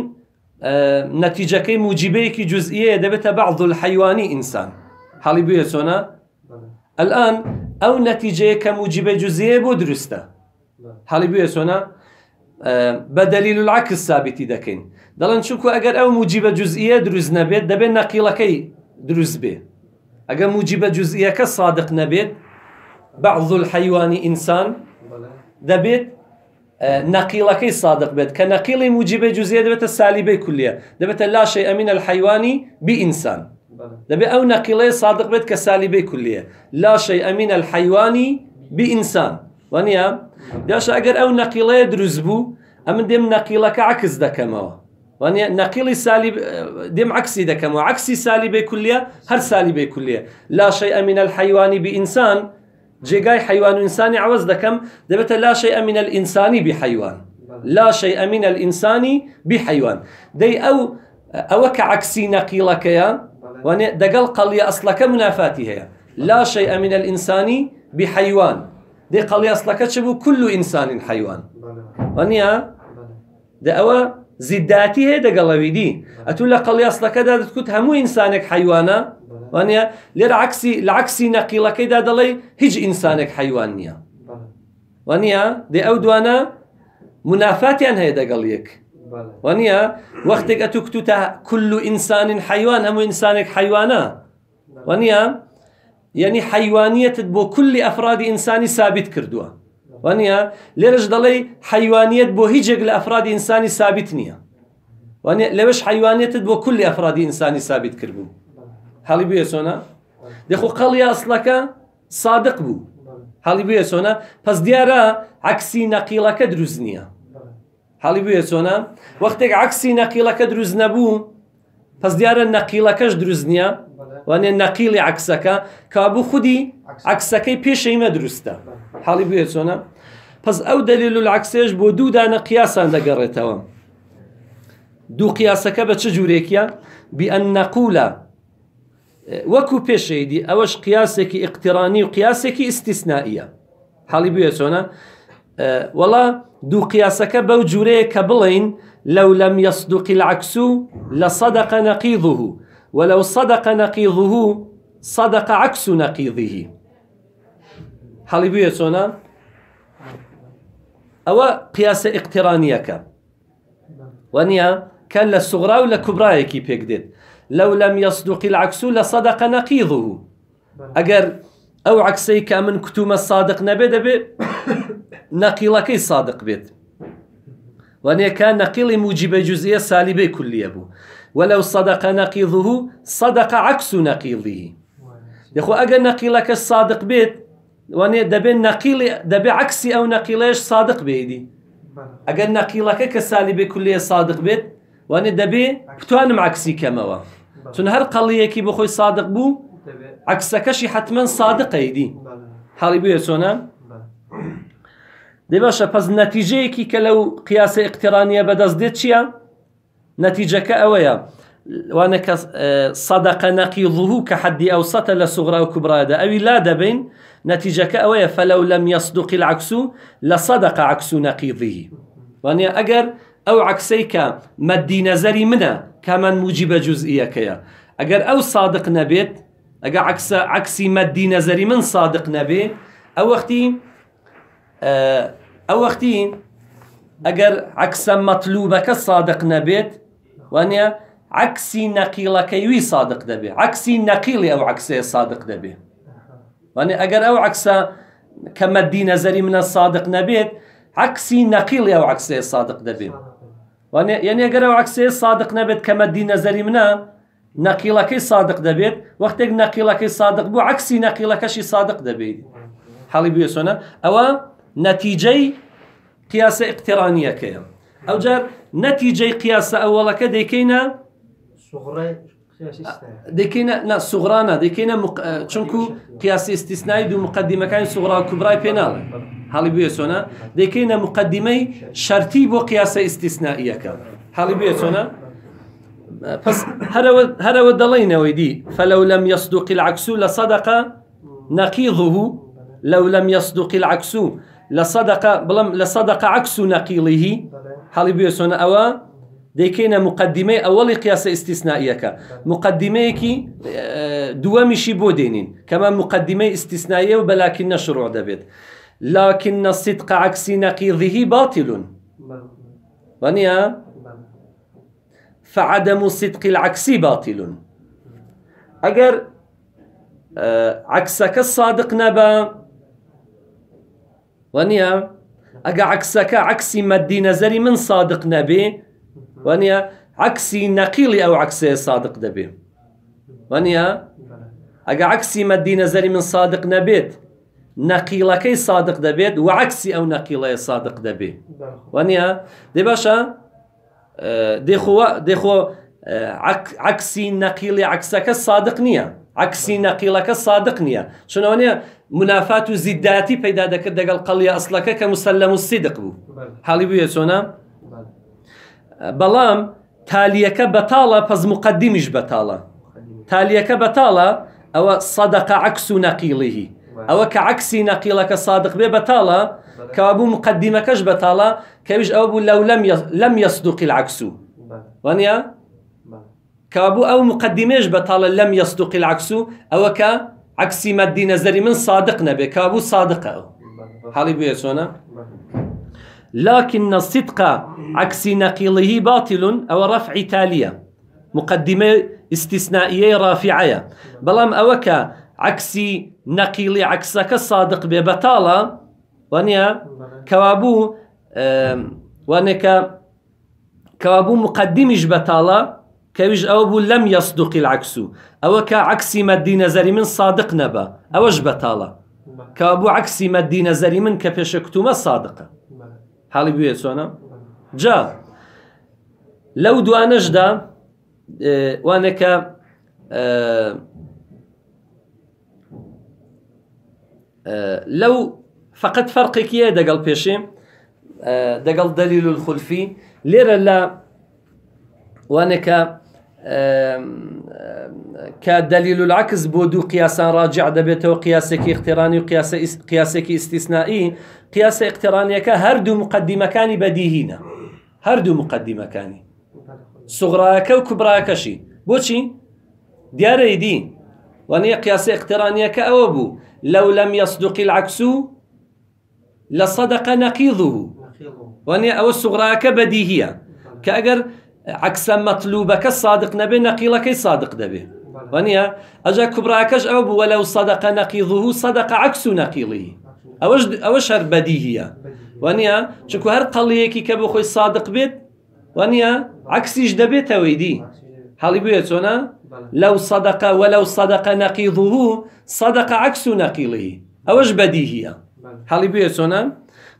نەتیجەکەی موجیبەیەکی جزئیەیە دەبێتە بەعض الحەیوانی ئینسان حەڵی بویە چۆنا ئەلان ئەو نەتیجەیە کە موجیبە جزئیە بۆ دروستە حەڵی بویە چۆنا بە دەلیل العکس سابتی دەکەین دەڵێن چونکو ئەگەر ئەو موجیبە جزئیە دروست نەبێت دەبێت نەقیڵەکەی دروست بێ موجب جزئیه که صادق نبید بعض بەعض انسان دبید دەبێت اه، نەقیلەکەی صادق بێت کە نەقیڵی موجیبە جزئیە دەبێتە سالیبەی کولیە دەبێتە لاشەی ئەمینە الحیوانی بئینسان دەبێ او نەقیڵەیە صادق بێت کە سالیبەی کولیە لاشەی ئەمینە الحیوانی بئینسان وانە داشە اگر او نەقیڵەیە دروست بوو ئەمن دێم نەقیلەکە عکس دەکەمەوە آه. وانە نەقیڵی سالی دێم عکسی دەکەمەوە عکسی سالی بێ کولیە هەر سالی بێ کولیە لاشەی ئەمینە حیوانی بئینسان جێگای حیوان و ئینسانی عوەز دەکەم دەبێتە لاشەی ئەمینە ئینسانی بحیوان لاشەی ئەمینە ئینسانی أو دەی ئەو ئەوە کە عکسی نەقیڵەکەیە دەگەڵ قەڵیە ئەسلەکە منافاتی هەیە لاشەی ئەمینە ئینسانی بحیوان دەی قەڵی ئەسلەکە چ بوو كل إنسان حيوان وانيا دە ئەوە زیدداتی هەیە دەگەڵەویدی ئەتون لە قەڵی ئەسلەکەدا دەتکوت هەموو ئینسانێک حیوانە وانە لێرە عکسی لە عکسی نەقیلەکەیدا دەڵێ هیچ ئینسانێک حیوان نییە وانە دێ ئەو دوانە منافاتیان هەیە دەگەڵ یەک وانە وەختێک ئەتو کتوتە کللو ئینسانین حیوان هەموو ئینسانێک حیوانە وانە یعنی حیوانیتت بۆ کولی ئەفرادی ئینسانی ثابت کردووە وانە لێرەش دەڵێ حیوانیت بۆ هیچێک لە ئەفرادی ئینسانی سابت نییە لەوەش حیوانێتت بۆ کولی ئەفرادی ئینسانی سابت کردبوو هەڵی بێ سۆنا دەخۆ قەڵی ئاسلەکە سادق بوو هەڵی بێ سۆنا پس دیارە عکسی نەقیلەکە دروست نییە هەڵی بێ سۆنا وەختێک عکسی نەقیلەکە دروست نەبوو پس دیارە نەقیلەکەش دروست نییە وانێ نەقیلی عکسەکە کابوو خودی عکسەکەی پێشەیمە دروستە حاڵی بێ چۆنە پس ئەو دلیل و العکسێش بۆ دوو دانە قیاسان دەگەڕێتەوە دوو قیاسەکە بە چ جوورێکیە بیئەن نەقولە وەکو پێشەیدی ئەوەش قیاسێکی ئیقتیرانی و قیاسێکی ئیسیسنائیە حاڵی بێ چۆنە وەڵا دوو قیاسەکە بەو جوورەیە کە بڵین لەو لەم یەصدقی العکس و لە سەدەقە نەقیضه وەلەو سەدەقە نەقیضه سەدەقە عکس و نەقیضیه هەڵی بێ چۆنە؟ أو قياس اقترانيك وەنیە كان لە سوغرا و لە لو لم يصدق العكس لصدق نقيضه العکسو أو عكسي كامن كتوم الصادق نبدا کە من کتومە صادق نەبێ دەبێ نەقیڵەکەی صادق بێت وەنێ کە نەقیڵی موجیبە جزئیە ولو صدق نقيضه صدق عكس نقيضه يخو أجر نقيلك الصادق بيت وانێ دەبێت نەقیلی دەبێ عکسی ئەو نەقیلەیەش صادق بێدی ئەگەر نەقیلەکە کە سالی بێ کولێ صادق بێت وانێ دەبێ بتوانم عکسی کەمەوە چون هەر قەڵیەکی بە خۆی صادق بوو عکسەکەشی حتمما صادقەیدی حاڵی بێ چۆنە دێ باشە پەس نەتیجەیەکی کە لەو قیاسە اقترانیە بەدەست دێت چییە؟ نەتیجەکە ئەوەیە وانك آه، صدق نقيضه كحد اوسط لصغرى وكبرى هذا او لا دبين نتيجه كاويه فلو لم يصدق العكس لصدق عكس نقيضه وانا اجر او عكسيك مدي نزري منا كمان موجب جزئيه اجر او صادق نبيت اجر عكس عكسي مدي نزري من صادق نبي او اختي آه، او اختي اجر عكس مطلوبك صادق نبيت وانا عکسی نەقیلەکەی وی سادق دەبێ عکسی نەقیلی ئەو عکسەیە سادق دەبێ وانێ ئەگەر ئەو عکسە کەمە دینەزەری منە سادق نەبێت عکسی نەقیلی ئەو عکسەیە سادق دەبێ یەنێگەر ئەو عکسەیە سادق نەبێت کەمە دینەزەری منە نەقیلەکەی سادق دەبێت وەختێک نەقیلەکەی سادق بوو عکسی نەقیلەکەشی سادق دەبێت حەڵی بێسۆنە ئەوە نەتیجەی قیاسە ئقتێرانیەکەیە ئەوجار نەتیجەی قیاسە ئەوەڵەکە دەیکەینە دەکەینە نا سوغرانە دەکەینە چونکو قیاسی صغرى دوو مقدمەکانی صغرى کوبرای پێناڵێ هەڵی بێسۆنە دەکەینە مقدمەی شەرتی بۆ قیاسە ئیسیسنائیەکە هەڵی بێسۆنە پس هەرەوە دەڵێنەوەی دی فەلو لەم یسدوقی العکسو لە سەدەقە نەقیضه لەو لەم یسدوقی العکسو لە سەدەقە بڵم لە سەدەقە ديكينا مقدمة أولي قياس استثنائيك مقدميك آه، دوامشي بودينين كما مقدمة استثنائية ولكن شروع دبيت لكن الصدق عكس نقيضه باطل وانيا آه؟ فعدم الصدق العكس باطل أجر آه، عكسك الصادق نبا وانيا أجا عكسك عكس ما الدين من صادق نبي ونيا عكسي نقيلي أو عكسي صادق دبي وانە أجا عكسي مەدی نەزەری من صادق نەبێت كي صادق دبيت وعكسي أو ئەو نەقیلەیە صادق دەبێ وانە دێ باشە آه، دێخۆ آه، عکسی نەقیلی عکسەکە صادق نییە عکسی نەقیلەکە صادق نییە چونەوە نیە نيا شنو زیداتی منافات زداتي بيدادك دقل قليا أصلك كمسلم الصدق بو حالي حاڵی بووە بلام تاليك بطالة پەز مقدمش بطالة تاليك بطالة أو صدق عكس نقيله أو كعكس نقيلك صادق نەقیڵەکە بطالة بێ بەتاڵە بطالة مقدمەکەش بەتاڵە کەویش ئەو بوو لەو لەم یەسدوقی العکس و وانە کەوابوو ئەو مقدمێش بەتاڵە لەم یەسدوقی العکس و ئەوە کە من صادقنا بكابو صادقه هل بيسونا؟ لكن الصدق عكس نقيله باطل أو رفع تالية مقدمة استثنائية رافعية بلام أوكا عكس نقيل عكسك الصادق ببطالة وانيا كوابو وانك كوابو مقدمش بطالة كيوج أوبو لم يصدق العكس أوكا عكس مدي نزري من صادق نبا أوج بطالة كوابو عكس مدي نزري من كبشكتوما صادقه حالی بیه سونا جا لەو دوانەشدا اه، وانەکە اه، اه، لو فقط فرق کیه پێشێ پیشیم دەلیل دلیل الخلفی لێرە لە وانەکە كدليل العكس بودو قياسا راجع دبيتو قياسي كي اقتراني وقياس قياسي كي استثنائي قياس اقترانيك هردو دو مقدمة كاني بديهينا هردو دو مقدمة كاني صغراك وكبراك شي بوشي ديار ايدي واني قياس اقترانيك او اوبو لو لم يصدق العكس لصدق نقيضه واني او صغراك بديهيا كأجر عكس مطلوبك الصادق نبي نقيلك الصادق دبي وەنیە ئەجا کوبراکەش ئەوە بووە لەو سەدەقە نەقیڵه و سەدەقە عکس و نەقیڵی ئەوەش ئەوە شەر بەدی هیە وەنیە چکو هەر قەڵەیەکی کە بۆ خۆی سادق بێت وەنیە عکسیش دەبێتەوەی دی حڵی بێت چۆنە لەو سەدەقە وە لەو سەدەقە نەقیڵه و سەدەقە عکس و نەقیڵی ئەوەش بەدی هیە حڵی بێت چۆنە؟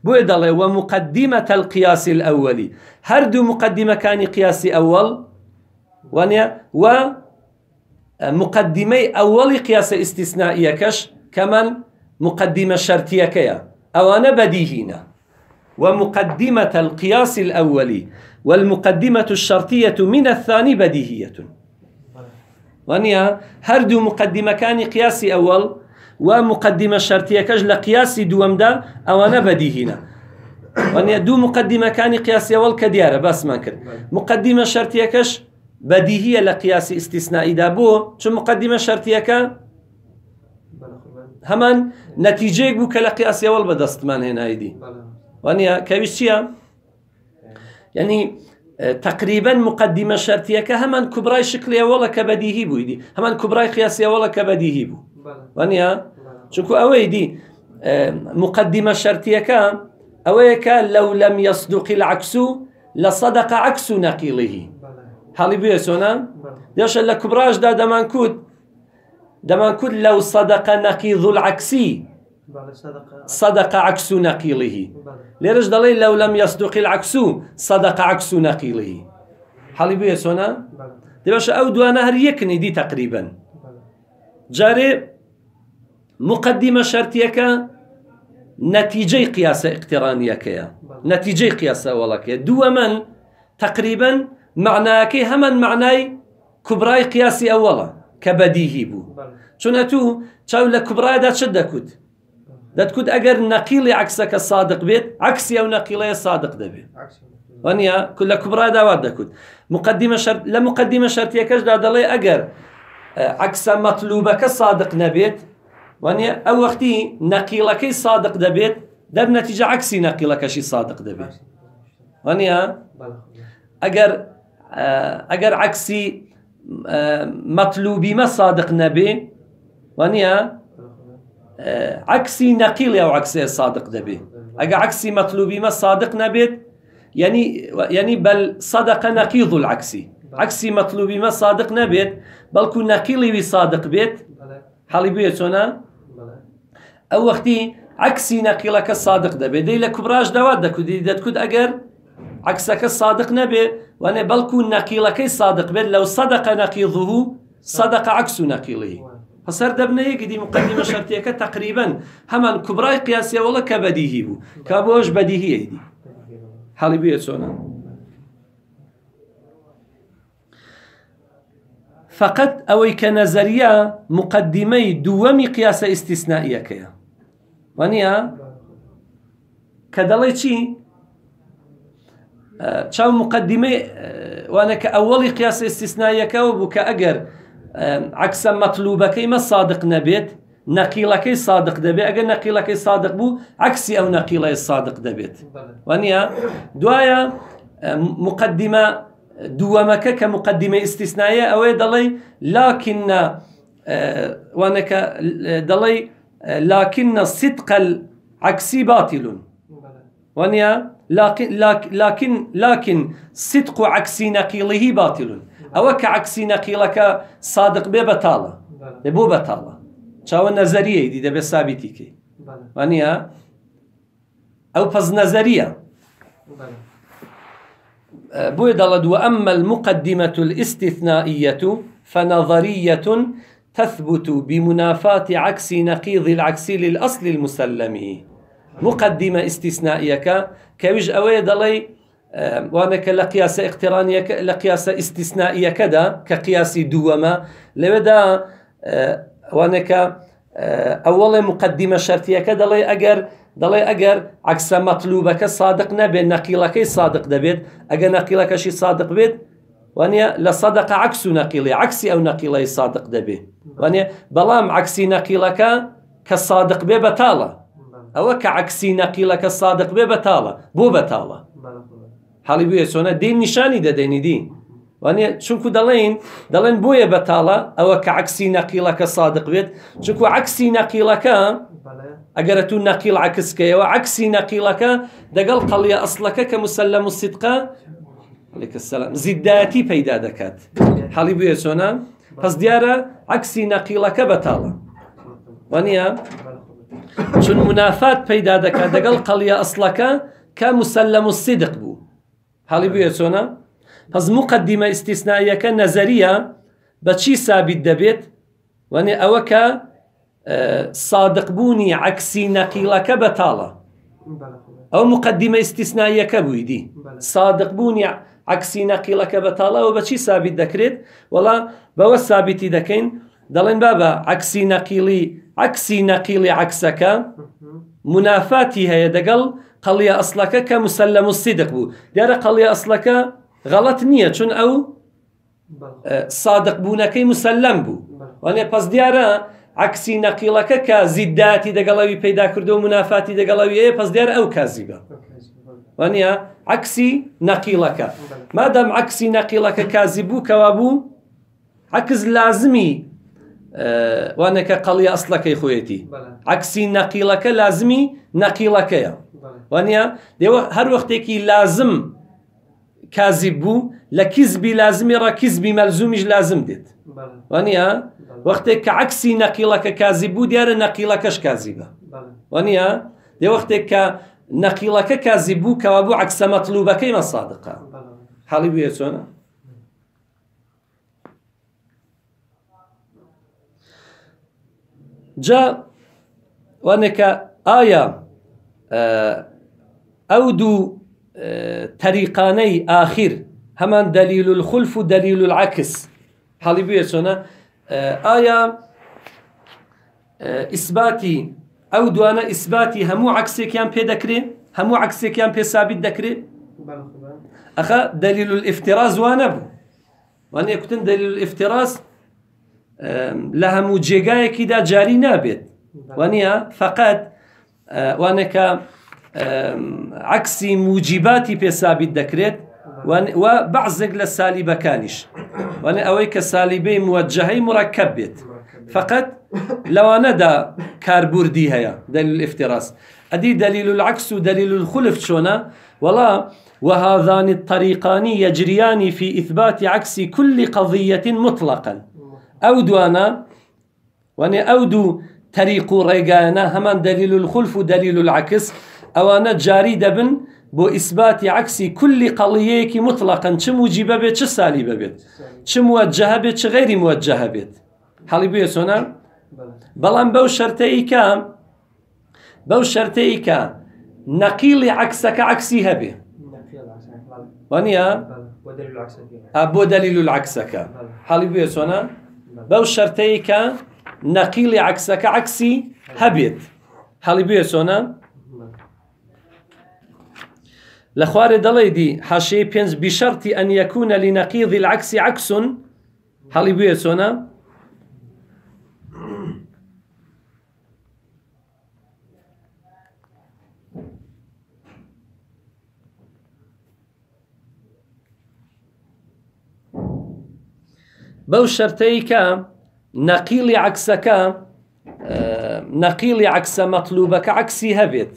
بۆیە دەڵێ وە مقدمە تەل قیاسی ئەوەلی هەردوو مقدمەکانی قیاسی ئەوەڵ وانە وە أول قياس استثنائية كش كمان مقدمة شرطية كيا أو أنا بديهينا ومقدمة القياس الأولي والمقدمة الشرطية من الثاني بديهية وانيا هردو مقدمة كان قياسي أول ومقدمة شرطية كش قياسي دوام دا أنا بديهينا وانيا دو مقدمة كان قياسي أول كديارة بس ما كر مقدمة شرطية كش بديهية لقياس استثنائي دابو شو مقدمة شرطية كان همان نتيجة بو كلقياس يول بدست من هنا ايدي وانيا كيفيش يعني آه، تقريبا مقدمة شرطية كهمان كبراي شكل يولا كبديهي بو ايدي همان كبراي قياس يولا كبديهي بو وانيا شكو او ايدي مقدمة شرطية كان أويك لو لم يصدق العكس لصدق عكس نقيله هەڵی بێ سۆنا دێشە لە کوبراشدا دەمان کووت دەمان کووت لەو سەدەقە نەقی زولعکسی سەدەقە عکس و نەقیڵیهی لێرش دەڵێ لەو لەم یەستوقیل عکس و سەدەقە عکس و نەقیڵیهی هەڵی بێ سۆنا دێشە ئەو دوانە هەر یەکنی دی تقریبن جارێ مقدمە شەرتیەکە نەتیجەی قیاسە ئقتێڕانیەکەیە نەتیجەی قیاسە وڵەکەی دووە من تقریبن معناکەی هەمان معنای کوبرای قیاسی ئەوەڵە کە بەدیهی بوو چونە تو چاو كبراي کوبرادا چ دەکوت دەتکوت ئەگەر نەقیلی عكسك صادق بيت عكسي أو نەقیلەیە صادق دا وانە لە کوبرا داوات دەکوت مقدمە لە مقدمە شەرتیەکەشدا دەڵێ ئەگەر اه، عکسە مەطلوبەکە صادق نەبێت وانە ئەو وەختی نەقیلەکەی صادق دا نتيجة عكسي نقيلك شي صادق بيت وانە أجر ئەگەر عکسی مەطلوبیمە سادق نەبێ وانە عکسی نەقیلی ئەو عکسێ سادق دەبێ ئەگە عکسی مەطلوبیمە سادق نەبێت ینی ینی بەل سەدەقە نەقیض و العکسی عکسی مەطلوبیمە سادق نەبێت بەڵکو نەقیلیوی سادق بێت حەڵی بێ چۆنە ئەو وەختی عکسی نەقیلەکە سادق دەبێت دەی لە کوبراژ داوات دەکودی دەتکوت ئەگەر عکسەکە سادق نەبێ وانێ بەڵکو نەقیلەکەی سادق بێت لەو سەدەقە نەقیڵه و سەدەقە عکس و نەقیڵی هەسەر دەبنەیەکی مقدمە شەرتیەکە تقریبن هەمان کوبرای قیاسیەوەڵە کە بەدیهی بوو کە بۆش بەدیهیە دی هەڵی بێ چۆنە فقط ئەوەی کە نەزەریە مقدمەی دووەمی قیاسە ئیسیسنائیەکەیە وانە کە دەڵێ چی؟ آه، چاو مقدمه آه، وانا كأول قياس استثنائي وبك كاجر آه، عكس مطلوبك ما صادق نبيت كي صادق دبي أجر كي صادق بو عكس أو نقيلة صادق دبيت وانيا دوايا مقدمة دوامك كمقدمة استثنائية أو دلي لكن وانا دلي لكن الصدق العكسي باطل وانيا لكن لكن لكن صدق عكس نقيله باطل او كعكس نقيلك صادق به بطاله بو بطاله چاو النظرية دي ده بثابتي كي يعني او پس نظریه بو دلد واما المقدمه الاستثنائيه فنظريه تثبت بمنافاه عكس نقيض العكس للاصل المسلم مقدمە ئیسیسنائیەکە کەویش ئەوەیە دەڵێ وامێکە لە قیاسە اختیرانیەکە لە قیاسە ئیسیسنائیەکەدا کە قیاسی دووەمە لەوێدا وانێکە ئەوڵێ مقدمە شەرتیەکە دەڵێ ئەگەر دەڵێ ئەگەر عکسە مەطلوبەکە سادق نەبێت نەقیلەکەی سادق دەبێت ئەگە نەقیلەکەشی سادق بێت وانە لە سەدەق عکس و نەقیڵی عکسی ئەو نەقیڵی سادق دەبێ وانێ بەڵام عکسی نەقیلەکە کە سادق بێ بەتاڵە ئەوە کە عکسی نەقیلەکە بتالا بێ بەتاڵە بۆ بەتاڵە حاڵی بێ سۆنە دین نیشانی دەدەینی دین وانە چونکو دەڵێن دەڵێن بۆیە بەتاڵە ئەوە کە عکسی نەقیلەکە سادق بێت چونکو عکسی نەقیلەکە ئەگەرە تو نەقیل عکسکەیەوە عکسی نەقیلەکە دەگەڵ قەڵیە ئەسلەکە کە مسللە مسیدقا زیدایەتی پەیدا دەکات حاڵی بێ سۆنە پس دیارە عکسی نەقیلەکە بەتاڵە وانە؟ چون منافات پەیدا دەکات دەگەڵ قەڵیە ئەسڵەکە کە مسللم و سیدق بوو هەڵی بووە چۆنە پس مقدمە ئیسیسناییەکە نەزەریە بە چی سابیت دەبێت وەنێ ئەوە کە سادقبوونی عکسی نەقیلەکە بەتاڵە ئەو مقدمە ئیسیسناییەکە بوویدی سادقبوونی عکسی نەقیلەکە بەتاڵەوە بە چی سابیت دەکرێت وڵا بەوە سابیتی دەکەین دەڵێن بابە عکسی نەقیلی عکسی نەقیلی عکسەکە منافاتی هەیە دەگەڵ قەڵیە ئەسلەکە کە مسللە مسیدق بوو دیارە قەڵیە ئەسلەکە غەڵەت نییە چون ئەو سادق بوونەکەی مسللم بوو وانێ پەس دیارە عکسی نەقیلەکە کە زیدداتی دەگەڵەوی پیدا کردو و منافاتی دەگەڵەوی هەیە پەس دیار ئەو کازیبە وانە عکسی نەقیلەکە مادەم عکسی نەقیلەکە کازی بوو کەوا بوو عکس لازمی وانێکە قەڵی ئەسلەکەی خوێتی عکسی نەقیلەکە لازمی نەقیلەکەیە وانە دێوە هەر وەختێکی لازم کازی بوو لە کیزبی لازمی ڕکیزبی مەلزومیش لازم دێت وانە وەختێک کە عکسی نەقیلەکە کازی بوو دیارە نەقیلەکەش کازی بە وانە دێ وەختێک کە نەقیلەکە کازی بوو کەوا بوو عکسە مەطلوبەکەی مە سادقە حاڵی بێ چۆنە جا وانك آية آه، أو دو آه، طريقاني آخر همان دليل الخلف دليل العكس حالي بيشونا آه، آية إثباتي أو دوانا إثباتي همو عكسي كيان بي دكري همو عكسي كيان بي دكري أخا دليل الافتراز بو وأنا يكتن دليل الافتراز لە هەموو جێگایەکیدا جاری نابێت وانە فقط اه، وانەکە عکسی موجیباتی پێسابیت دەکرێت و بعضێک لە سالیبەکانیش وانە ئەوەی کە سالیبەی موەجههی مڕکەب بێت فقط لەوانەدا کاربوردی هەیە دلیل افتراس ئەدی دلیل العکس و دلیل الخلف چۆنە وڵا وهذان الطريقان يجريان في إثبات عكس كل قضية مطلقا او دوانا وانا او دو طريق ريغانا همان دليل الخلف دليل العكس او انا جاري دبن بو اثبات عكس كل قليك مطلقا شم وجيبه بيت شم سالبه بيت شم موجهه بيت شم غير موجهه بيت هل يبي يسونا بلان بو شرطي كام بو شرطي كام نقيل عكسك عكسي هبه ونيا بو دليل العكسك هالي بيسونا بلان. بەو شەرتەیە کە نەقیلی عکسەکە عکسی هەبێت هەڵی بێ چۆنە لە خوارێ دەڵێ دی حەشەی پێنج بیشەرتی ئەن یەکوونە لی نەقیضی العکسی عکسون هەڵی بێ چۆنە؟ بو شەرتەی کە نەقیلی عکسەکە اه، نەقیلی عکسە مەطلوبەکە عکسی هەبێت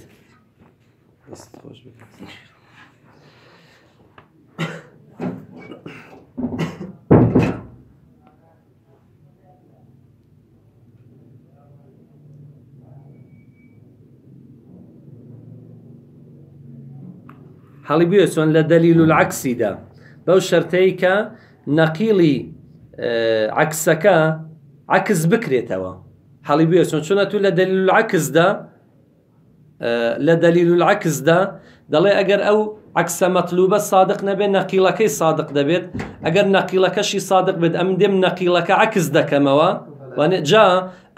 هەڵی بێ چۆن لە دەلیل و العکسیدا عکسەکە عکس بکرێتەوە حەڵی بێ چۆن چۆنە تو لە دەلیل عکسدا لە دەلیل عکسدا دەڵێ ئەگەر ئەو عکسە مەطلوبە صادق نەبێت نەقیلەکەی صادق دەبێت ئەگەر نەقیلەکەشی صادق بێت ئەم دێم نەقیلەکە عکس دەکەمەوە جا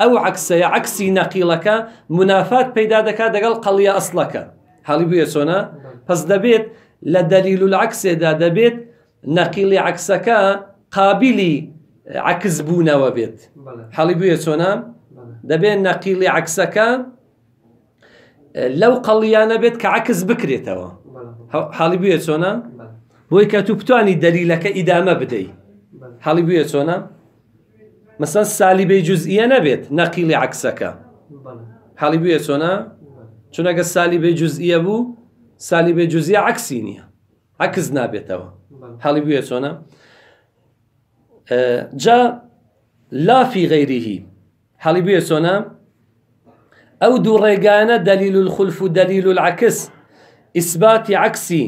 ئەو عکسەیە عکسی نەقیلەکە منافات پەیدا دەکات دەگەڵ قەڵە ئەسڵەکە هەڵی بووە چۆنە پس دەبێت لە دەلیل العکسێدا دەبێت نەقیلی عکسەکە قابلی عکس بوونەوە بێت حەڵی بووە چۆنام دەبێت نەقیلی عکسەکە لەو قەڵیانە بێت کە عکس بکرێتەوە حاڵی بووە چۆنە بۆی کە تو بتانی دەلیلەکە ئیدامە بدەیت حاڵی بووە چۆنە مەسەن سالیبەی جزئیە نەبێت نەقیلی عکسەکە حاڵی بووە چۆنە چونەگە سالیبەی جزئیە بوو سالیبەی جزئیە عکسی نییە عکس نابێتەوە حاڵی بووە چۆنە؟ جا لافی غیریهی حاڵی بێ سۆنا ئەو دوو ڕێگانە دلیل الخلف و دلیل العکس ئیسباتی عکسی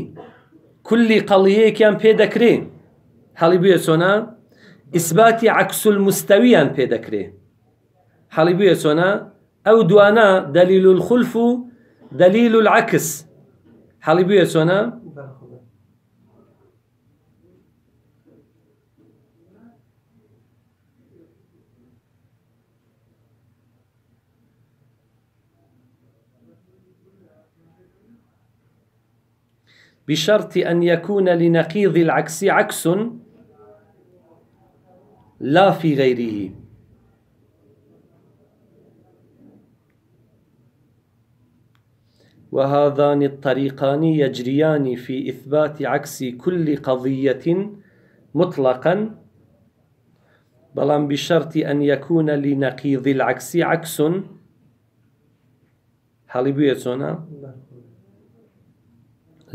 کولی قەڵیەیەکیان پێ دەکرێ حاڵی بێ سۆنا ئیسباتی عکس المستەویان پێ دەکرێ حاڵی بێ سۆنا ئەو دوانە دلیل الخلف و دلیل العکس حاڵی بێ سۆنا بشرط أن يكون لنقيض العكس عكس لا في غيره وهذان الطريقان يجريان في إثبات عكس كل قضية مطلقا بل بشرط أن يكون لنقيض العكس عكس هل بيتنا؟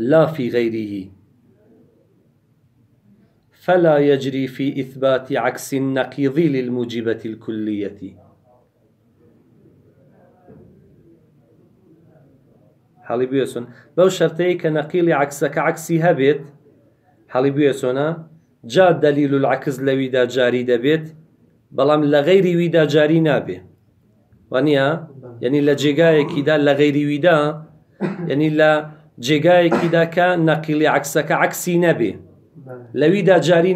لا في غيره فلا يجري في إثبات عكس النقيض للموجبة الكلية حالي بيوسون بو شرطيك نقيل عكسك عکسەکە عکسی حالي حاڵی جا دليل العكس عکس جاري جاری دەبێت بەڵام لە غەیری ویدا جاری يعني وانە یعنی لە جێگایەکیدا لە غەیری جيجاي كان جێگایەکیدا کە نەقیلی عکسەکە عکسی نەبێ لەویدا جاری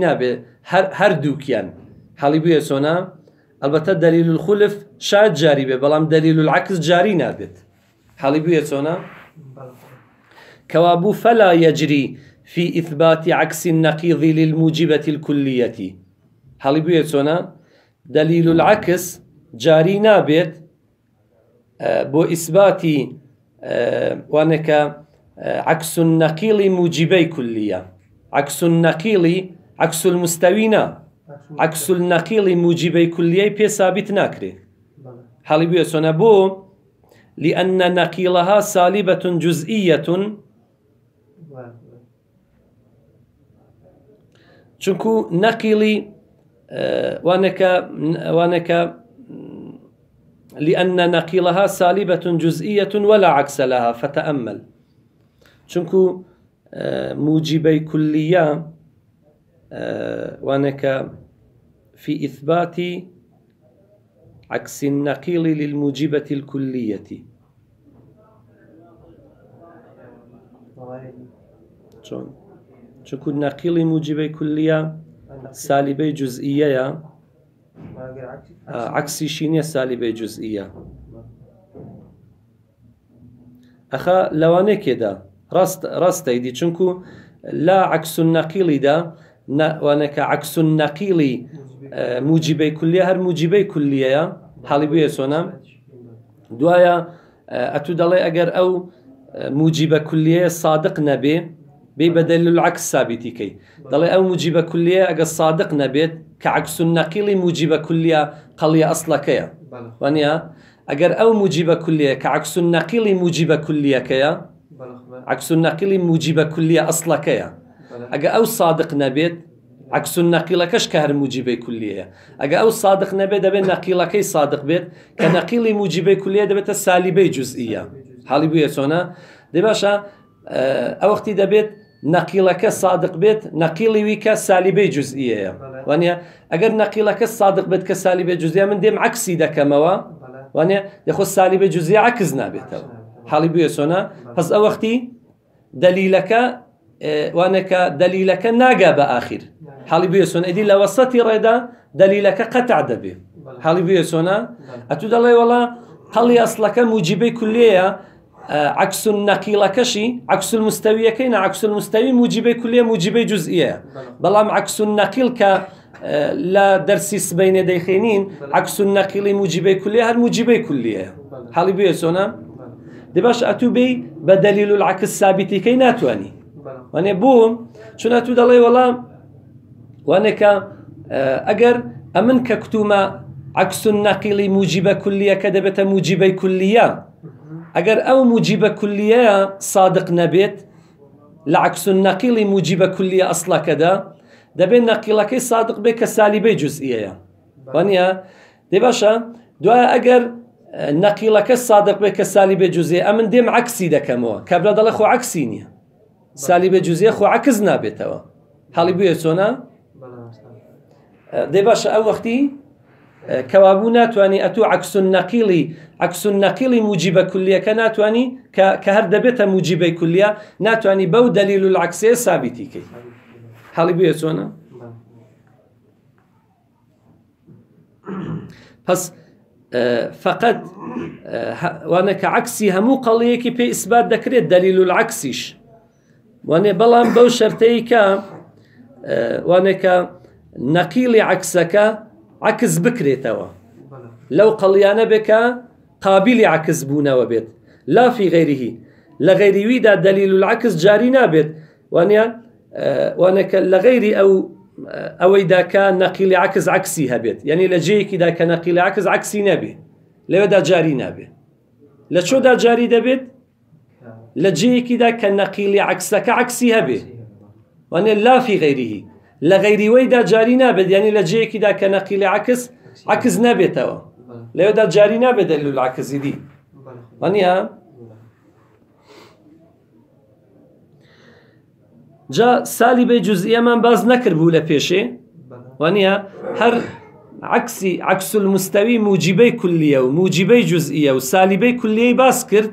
هر هەردووکیان هەڵی بێ سۆنا البته دليل الخلف شاد جاري بێ بلام دليل العكس جاري نبي هەڵی بێ چۆنا كوابو فلا يجري في إثبات عكس النقيض للموجبة الكلية هل بيتونا دليل العكس جاري نبي اه، بو إثباتي اه، وانك عكس النقيل موجبي كلية عكس النقيل عكس المستوينا عكس النقيل موجبي كلية بي ثابت ناكري حالي بيسون بو لأن نقيلها سالبة جزئية چونكو نقيلي اه، وانك وانك لأن نقيلها سالبة جزئية ولا عكس لها فتأمل چونکو موجبەی کولیە وانەکە في إثبات عكس النقيل للموجبة الكلية چۆن چکو نەقیڵی موجبەی کولیە سالیبەی جزئیەیە عکسیشی نیە سالیبەی جزئیە ئەخە لەوانەیەکێدا ڕاستەیدی چونکو لا عکس نەقیلیدا وانەکە عکس نەقیلی موجیبەی کولیە هەر موجیبەی کولیەیە حاڵی بووە سۆنا دوایە ئەتو دەڵێ ئەگەر ئەو موجیبە کولیە صادق نەبێ بێ بەدەل العکس سابیتیکەی دەڵێ ئەو موجیبە کولیە ئەگە صادق نەبێت کە عکس نەقیلی موجیبە کولیە قەڵیە ئەسلەکەیە وانە ئەگەر ئەو موجیبە کولیە کە عکس نەقیلی موجیبە کولیەکەیە عكس النقل موجبة كلية أصلا كيا أجا أو صادق نبيت عكس النقل كش كهر موجبة كلية أجا أو صادق نبيت دبي نقل كي صادق بيت كنقل موجبة كلية دبي سالبة جزئية حالي بيا سونا دي باشا آه، أو وقتي دبيت نقيلك صادق بيت نقيلي ويك سالبي جزئية وانيا أجر نقيلك صادق بيت كسالبي جزئية من ديم عكسي دا كموا وانيا يخص سالبي جزئية عكزنا بيتوا حالي بيسونا بس أو وقتي دليلك آه، وانك دليلك ناقا باخر نعم. حالي بيسون ادي لوسطي ريدا دليلك قطع دبي نعم. حالي بيسون آه، نعم. اتو دلي والله حالي اصلك موجبي كليه آه، عكس النقيلة كشي عكس المستوية كينا عكس المستوي موجبي كلية موجبي جزئية بلام عكس النقيل ك لا درسيس بين ديخينين عكس النقيل موجبي كلية هل موجبة كلية حالي بيسون اتو بي بدليل العكس ثابت كي ناتواني واني بوم شو ناتو دالي والله وانا كا اگر اه، امن ككتوما عكس النقل موجب كلية كدبت موجب كلية اگر او موجب كلية صادق نبيت لعكس النقل موجب كلية اصلا كدا دبين نقل كي صادق بك سالبي واني وانيا دباشا دعا اگر نەقیلەکە سادق بێ کە سالی بێ جوزێ ئە من دێم عکسی دەکەمەوە کابرا دەڵە خۆ عکسی نییە سالی بێ جوزێ خۆ عکس نابێتەوە حاڵی بێ چۆنا دێ باشە ئەو وەختی کەوابوو ناتوانانی ئەتو عکسون نەقیلی عکسون نەقیلی موجیبە کولیەکە ناتانی کە هەر دەبێتە موجیبەی کولیە ناتانی بەو دەلیل و العکسێ سابیتیکەی حاڵی بێ چۆنا پس فقط وانە کە عکسی هەموو قەڵەیەکی پێی ئیسبات دەکرێت دەلیل و عکسیش وانێ بەڵام بەو شەرتەیە کە وانێکە نەقیلی عکسەکە عکس بکرێتەوە لەو قەڵیانە بێکە قابلی عکس بوونەوە بێت لافی غیریهی لە غیریویدا دەلیل و العکس جاری نابێت وانیان وانەکە لە غیری ئەو هبيت يعني لجيك اذا كان نقيل عكس عكسي نبي لو دا جاري نبي لشو دا جاري دبيت لجيك اذا كان نقيل عكسك عكسي کە وانا لا في غيره لا لافی ويدا جاري غیریوەیدا يعني لجيك اذا كان نقيل عكس عكس نبي عکس لو دا جاري نبي دەلول العكس دي وانا جا سالی بێ جزئیەمان باز نەکرد بوو لە پێشێ وانە هەر عکسی عکس المستەوی موجیبەی کولیە و موجیبەی جزئیە و سالیبەی کولیەی باس کرد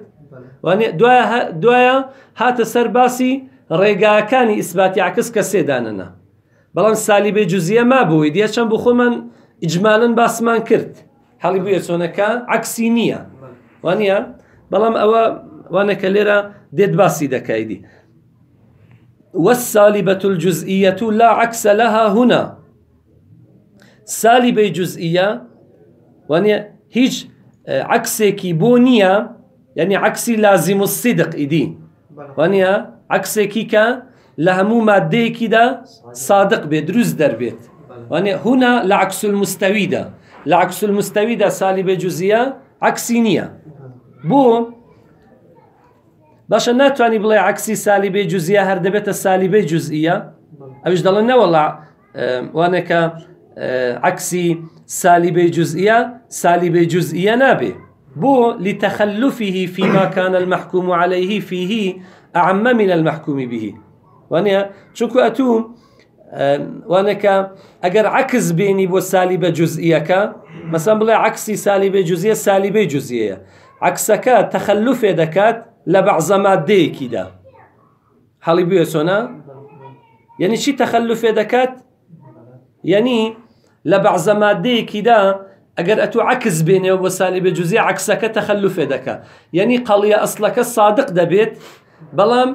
دوایە هاتە سەر باسی ڕێگاکانی ئیسباتی عکس کە سێدانەنا بەڵام سالیبەی جزئیە ما بووی دیە چەند بۆ خۆمان ئیجمالن باسمان کرد هەڵی بووە چۆنەکە عکسی نییە وانە بەڵام ئەوە وانەکە لێرە دێت باسی دەکایدی والسالبة الجزئية لا عكس لها هنا سالبة جزئية وانيا يعني هيج آه، عکسێکی بۆ يعني یعنی لازم الصدق و سیدق ئیدی كي كان کە لە هەموو مادەیەکیدا صادق بێ در بيت وانێ يعني هنا لعكس المستويدة لعكس المستويدة سالبة جزئية سالی بێ باشە ناتوانانی بڵێ عکسی سالیبێ جزئية هەر دەبێتە سالیبەی جزئیە ئەوش دەڵێن نەوەڵا وانەکە عکسی سالیبەی جزئیە سالیبەی جزئیە نابێ بۆ لتەخەلوفیه فیماکانە المەحکوم و عليهەیهی فيه ئەعممە من المەحکومی بهی وانە چونکو ئەتوم وانەکە ئەگەر عکس بینی بۆ سالیبە جزئیەکە مەسم بڵێ عکسی سالیبێ جزئیە سالیبەی جزئیە عکسەکە تەخەلوفێ دەکات لە بەعزە مادەیەکیدا هەڵی بێ چۆنا یعنی چی تەخەلوفێ دەکات یعنی لە بەعزە مادەیەکیدا ئەگەر ئەتو عکس بێنێەوە بۆ سالی بە جوزی عکسەکە تەخەلوفێ دەکات یعنی قەڵیە ئەسلەکە سادق دەبێت بەڵام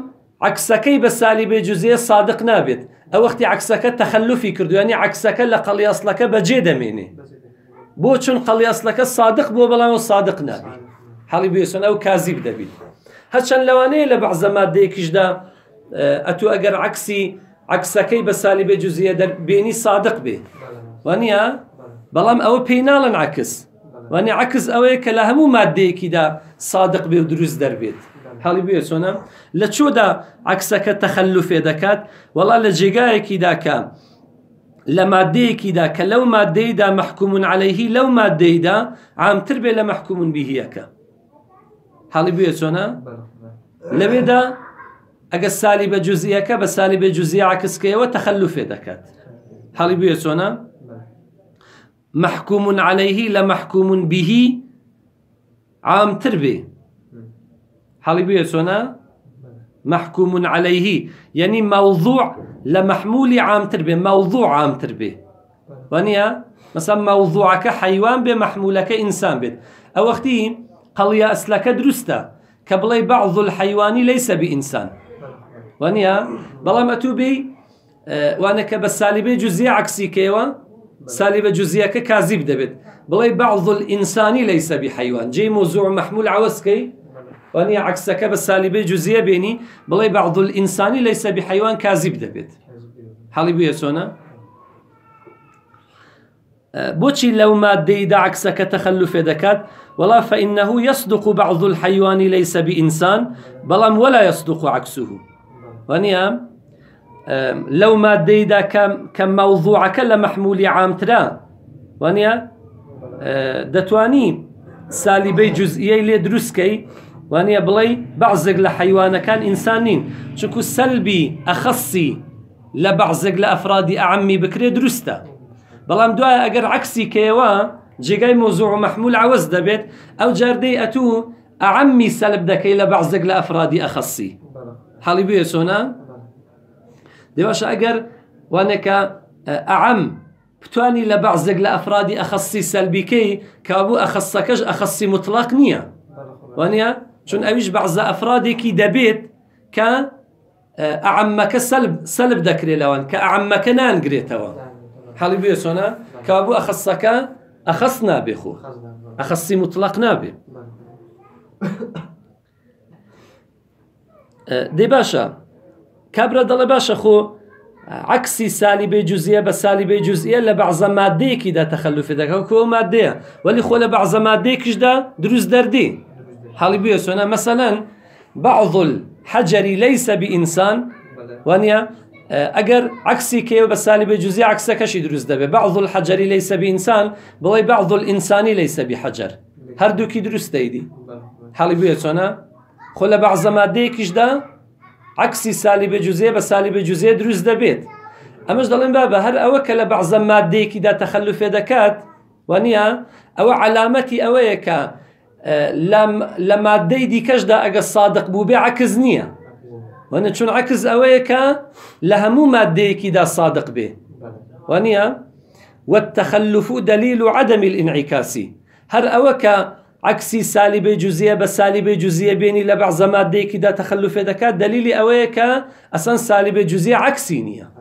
عکسەکەی بە سالی بێ جوزیە سادق نابێت ئەوەختی عکسەکە تەخەلوفی کردوانی عکسەکە لە قەڵیاسلەکە بەجێ دەمێنێ بۆ چون قەڵیاسلەکە سادق بۆ بەڵام و سادق نابێت هەڵی بێسن ئەو کازیب دەبیت. هەچەند لەوانەیە لە بەعزەمات دێکیشدا ئەتو ئەگەر عکسی عکسەکەی بە سالی بێ جوزیە دەبیێنی سادق بێ وانە بەڵام ئەوە پێیناڵن عکس وانە عکس ئەوەیە کە لە هەموو مادەیەکیدا سادق بێ و دروست دەربێت حاڵی بێ چۆنە لە چۆدا عکسەکە تەخەلو فێ دەکات وڵا لە جێگایەکی داکە لە مادەیەکیدا کە لەو مادەیدا مححکومون عليهەیهی لەو مادەیدا عامتر بێ لە مححکومون بیهیەکە حالی حاڵی بێ چۆنە لەوێدا اگه سالی به بە که به سالی بێ جزئیە عکسکەیەوە تەخەلوفێ دەکات حاڵی بێ چۆنە مححکوم عليهەیهی لە مححکوم بیهی عامتر بێ حاڵی بێ چۆنە مححکوم عليهەیهی یعنی مووضوع لە محمولی عامتر بێ مووضوع عامتر بێ وانە مەسا مثلا موضوعك حيوان بمحمولك انسان بيت او اختي قەڵیا يا أسلك درستا بڵێ بعض الحيوان ليس بإنسان وانيا بلا ما وانە آه، وانا بە سالیبێ عكسي عکسی کەوە سالیبە ككاذب دبت بلا بعض الإنسان ليس بحيوان جي موضوع محمول عوسكي وانيا عکسەکە بە سالیبێ بيني بلا بعض الإنسان ليس بحيوان كاذب دبت دەبێت حڵی سونا آه، چۆنە؟ لو ما مادەیدا عكسك تخلف دكات ولا فإنه يصدق بعض الحيوان ليس بإنسان بلام ولا يصدق عكسه ونيام لو ما ديدا كم كم موضوع كلا محمول عام ترى ونيا أه، دتواني سالبي جزئي لي دروسكي وانيا بلي بعضك لحيوان كان انسانين شكو سلبي اخصي لبعضك لافراد اعمي بكري درستا بلام دواء أجر عكسي كيوا جيجاي موزوع محمول عوز دبيت او جاردي اتو اعمي سلب دكي لبعزك لافرادي اخصي حالي ئەفرادی ئەخەسی ديواش اقر وانك اعم بتواني لبعزك لافرادي اخصي سلبي كي كابو اخصكش اخصي مطلق نيا وانيا شون اويش بعز افرادي كي دبيت بەعزە اعمك سلب سلب دكري لوان دەکرێت لەوان کە ئەعەمەکە نانگرێتەوە حڵی بێ سۆنا أخص نابي خو أخصي مطلق نابي أه، دي باشا كابرا دالي باشا خو عكسي سالي سالبة جزئية بسالبة جزئية لبعض مادية ديك دا تخلفي دا كو مادية ولي خو لبعض مادية كيش دا دروز دردي حالي بيوسونا مثلا بعض الحجر ليس بإنسان وانيا آه، اگر عکسی كيو بە سالی بە جوزی عکسەکەشی دروست دەبێ بعض الحجر ليس بانسان ئینسان بعض الانسان ليس بحجر حەجەر هەردووکی دروستەیدی حڵی بێ چۆنە خۆ لە بەعزە مادەیەکیشدا عکسی سالی بە جوزێ بە سالی بە جوزێ دروست دەبێت ئەمەش دەڵێن با بە هەر بعض کە لە بەعزە تخلف تەخەلوفێ دەکات و نییە ئەوە علامەتی ئەوەیە کە اه، لە مادەی دیکەشدا ئەگە سادق وانا شنو عكس اويكا لهمو مادة كي دا صادق به وانيا والتخلف دليل عدم الانعكاس هر اوكا عكسي سالب جزية بسالب جزية بيني لبعض مادة كي دا تخلف دكا دليل اويك اصلا سالب جزية عكسي نيا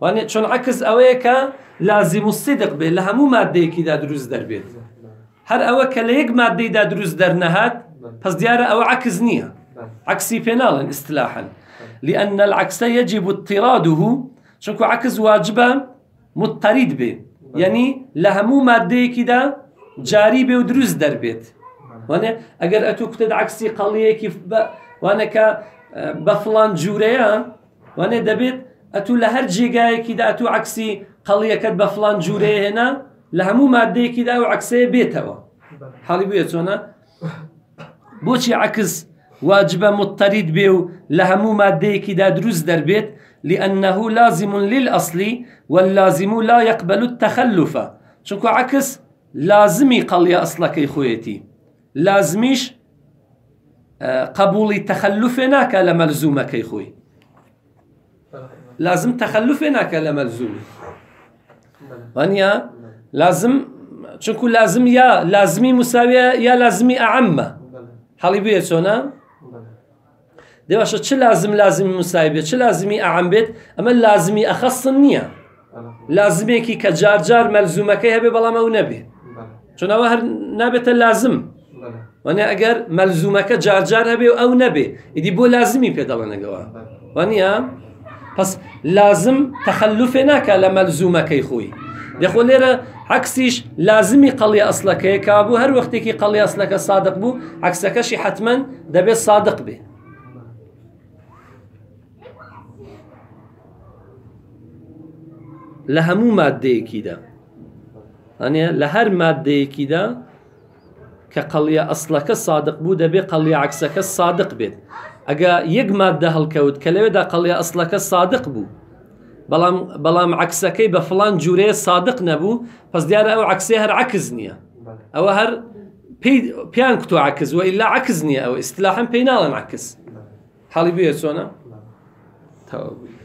وانا چون عكس اويك لازم الصدق به لهمو مادة كي دا دروز در بيت هر اوكا ليك مادة دا دروز در نهات بس دياره او عكس نيا عكسي بينال اصطلاحا لأن العكس يجب اضطراده چونكو عكس واجبة مضطرد به يعني لهمو مادة كده جاري به ودروز در بيت وانا اگر اتو كتد عكسي قليه كيف وانا ك بفلان جوريا وانا دبيت اتو لهر جيجاي كده اتو عكسي قليه كد بفلان جوريا هنا لهمو مادة كده وعكسي بيتوا حالي بيتونا بوشي عكس واجب مضطرد به لهمو مادة كدا دروز دروست دەربێت لأنه لازم للأصل واللازم لا يقبل التخلف چونكو عكس لازمي يا أصلك خويتي لازميش آه، قبول تخلف ملزومة لملزومك خوي لازم تخلفنا ناك لملزوم وانيا لازم چونكو لازم يا لازمي مساوية يا لازمي أعمى حالي بيه دێباشە چ لازم لازمی مسایبێت چ لازمی ئەعام بێت ئەمە لازمی ئەخەستن نییە لازمێکی کە جارجار مەلزومەکەی هەبێ بەڵام ئەو نەبێ چونەوە هەر نابێتە لازم وانە ئەگەر مەلزومەکە جارجار هەبێ و ئەو نەبێ ئیدی بۆ لازمی پێدەڵێنەگەوە وانە پس لازم تەخەلوفێ ناکە لە مەلزومەکەی خۆی دەخۆ لێرە عکسیش لازمی قەڵی ئەسلەکەی کابوو هەر وەختێکی قەڵی ئەسلەکە سادق بوو عکسەکەشی حتمما دەبێت سادق بێ لە هەموو مادەیەکیدا ئەنێ لە هەر مادەیەکیدا کە قەڵە ئەسلەکە سادق بوو دەبێ قەڵی عکسەکە سادق بێت ئەگە یەک مادە هەڵکەوت کە لەوێدا قەڵە ئەسلەکە سادق بوو بەڵام بەڵام عکسەکەی بە فلان جوورەیە سادق نەبوو پس دیارە ئەو عکسی هەر عکس نییە ئەوە هەر پیان کتو عکس و ئللا عکس نییە ئەو ئیسلاحم پێی ناڵن عکس حاڵی بێ چۆنە تەواوی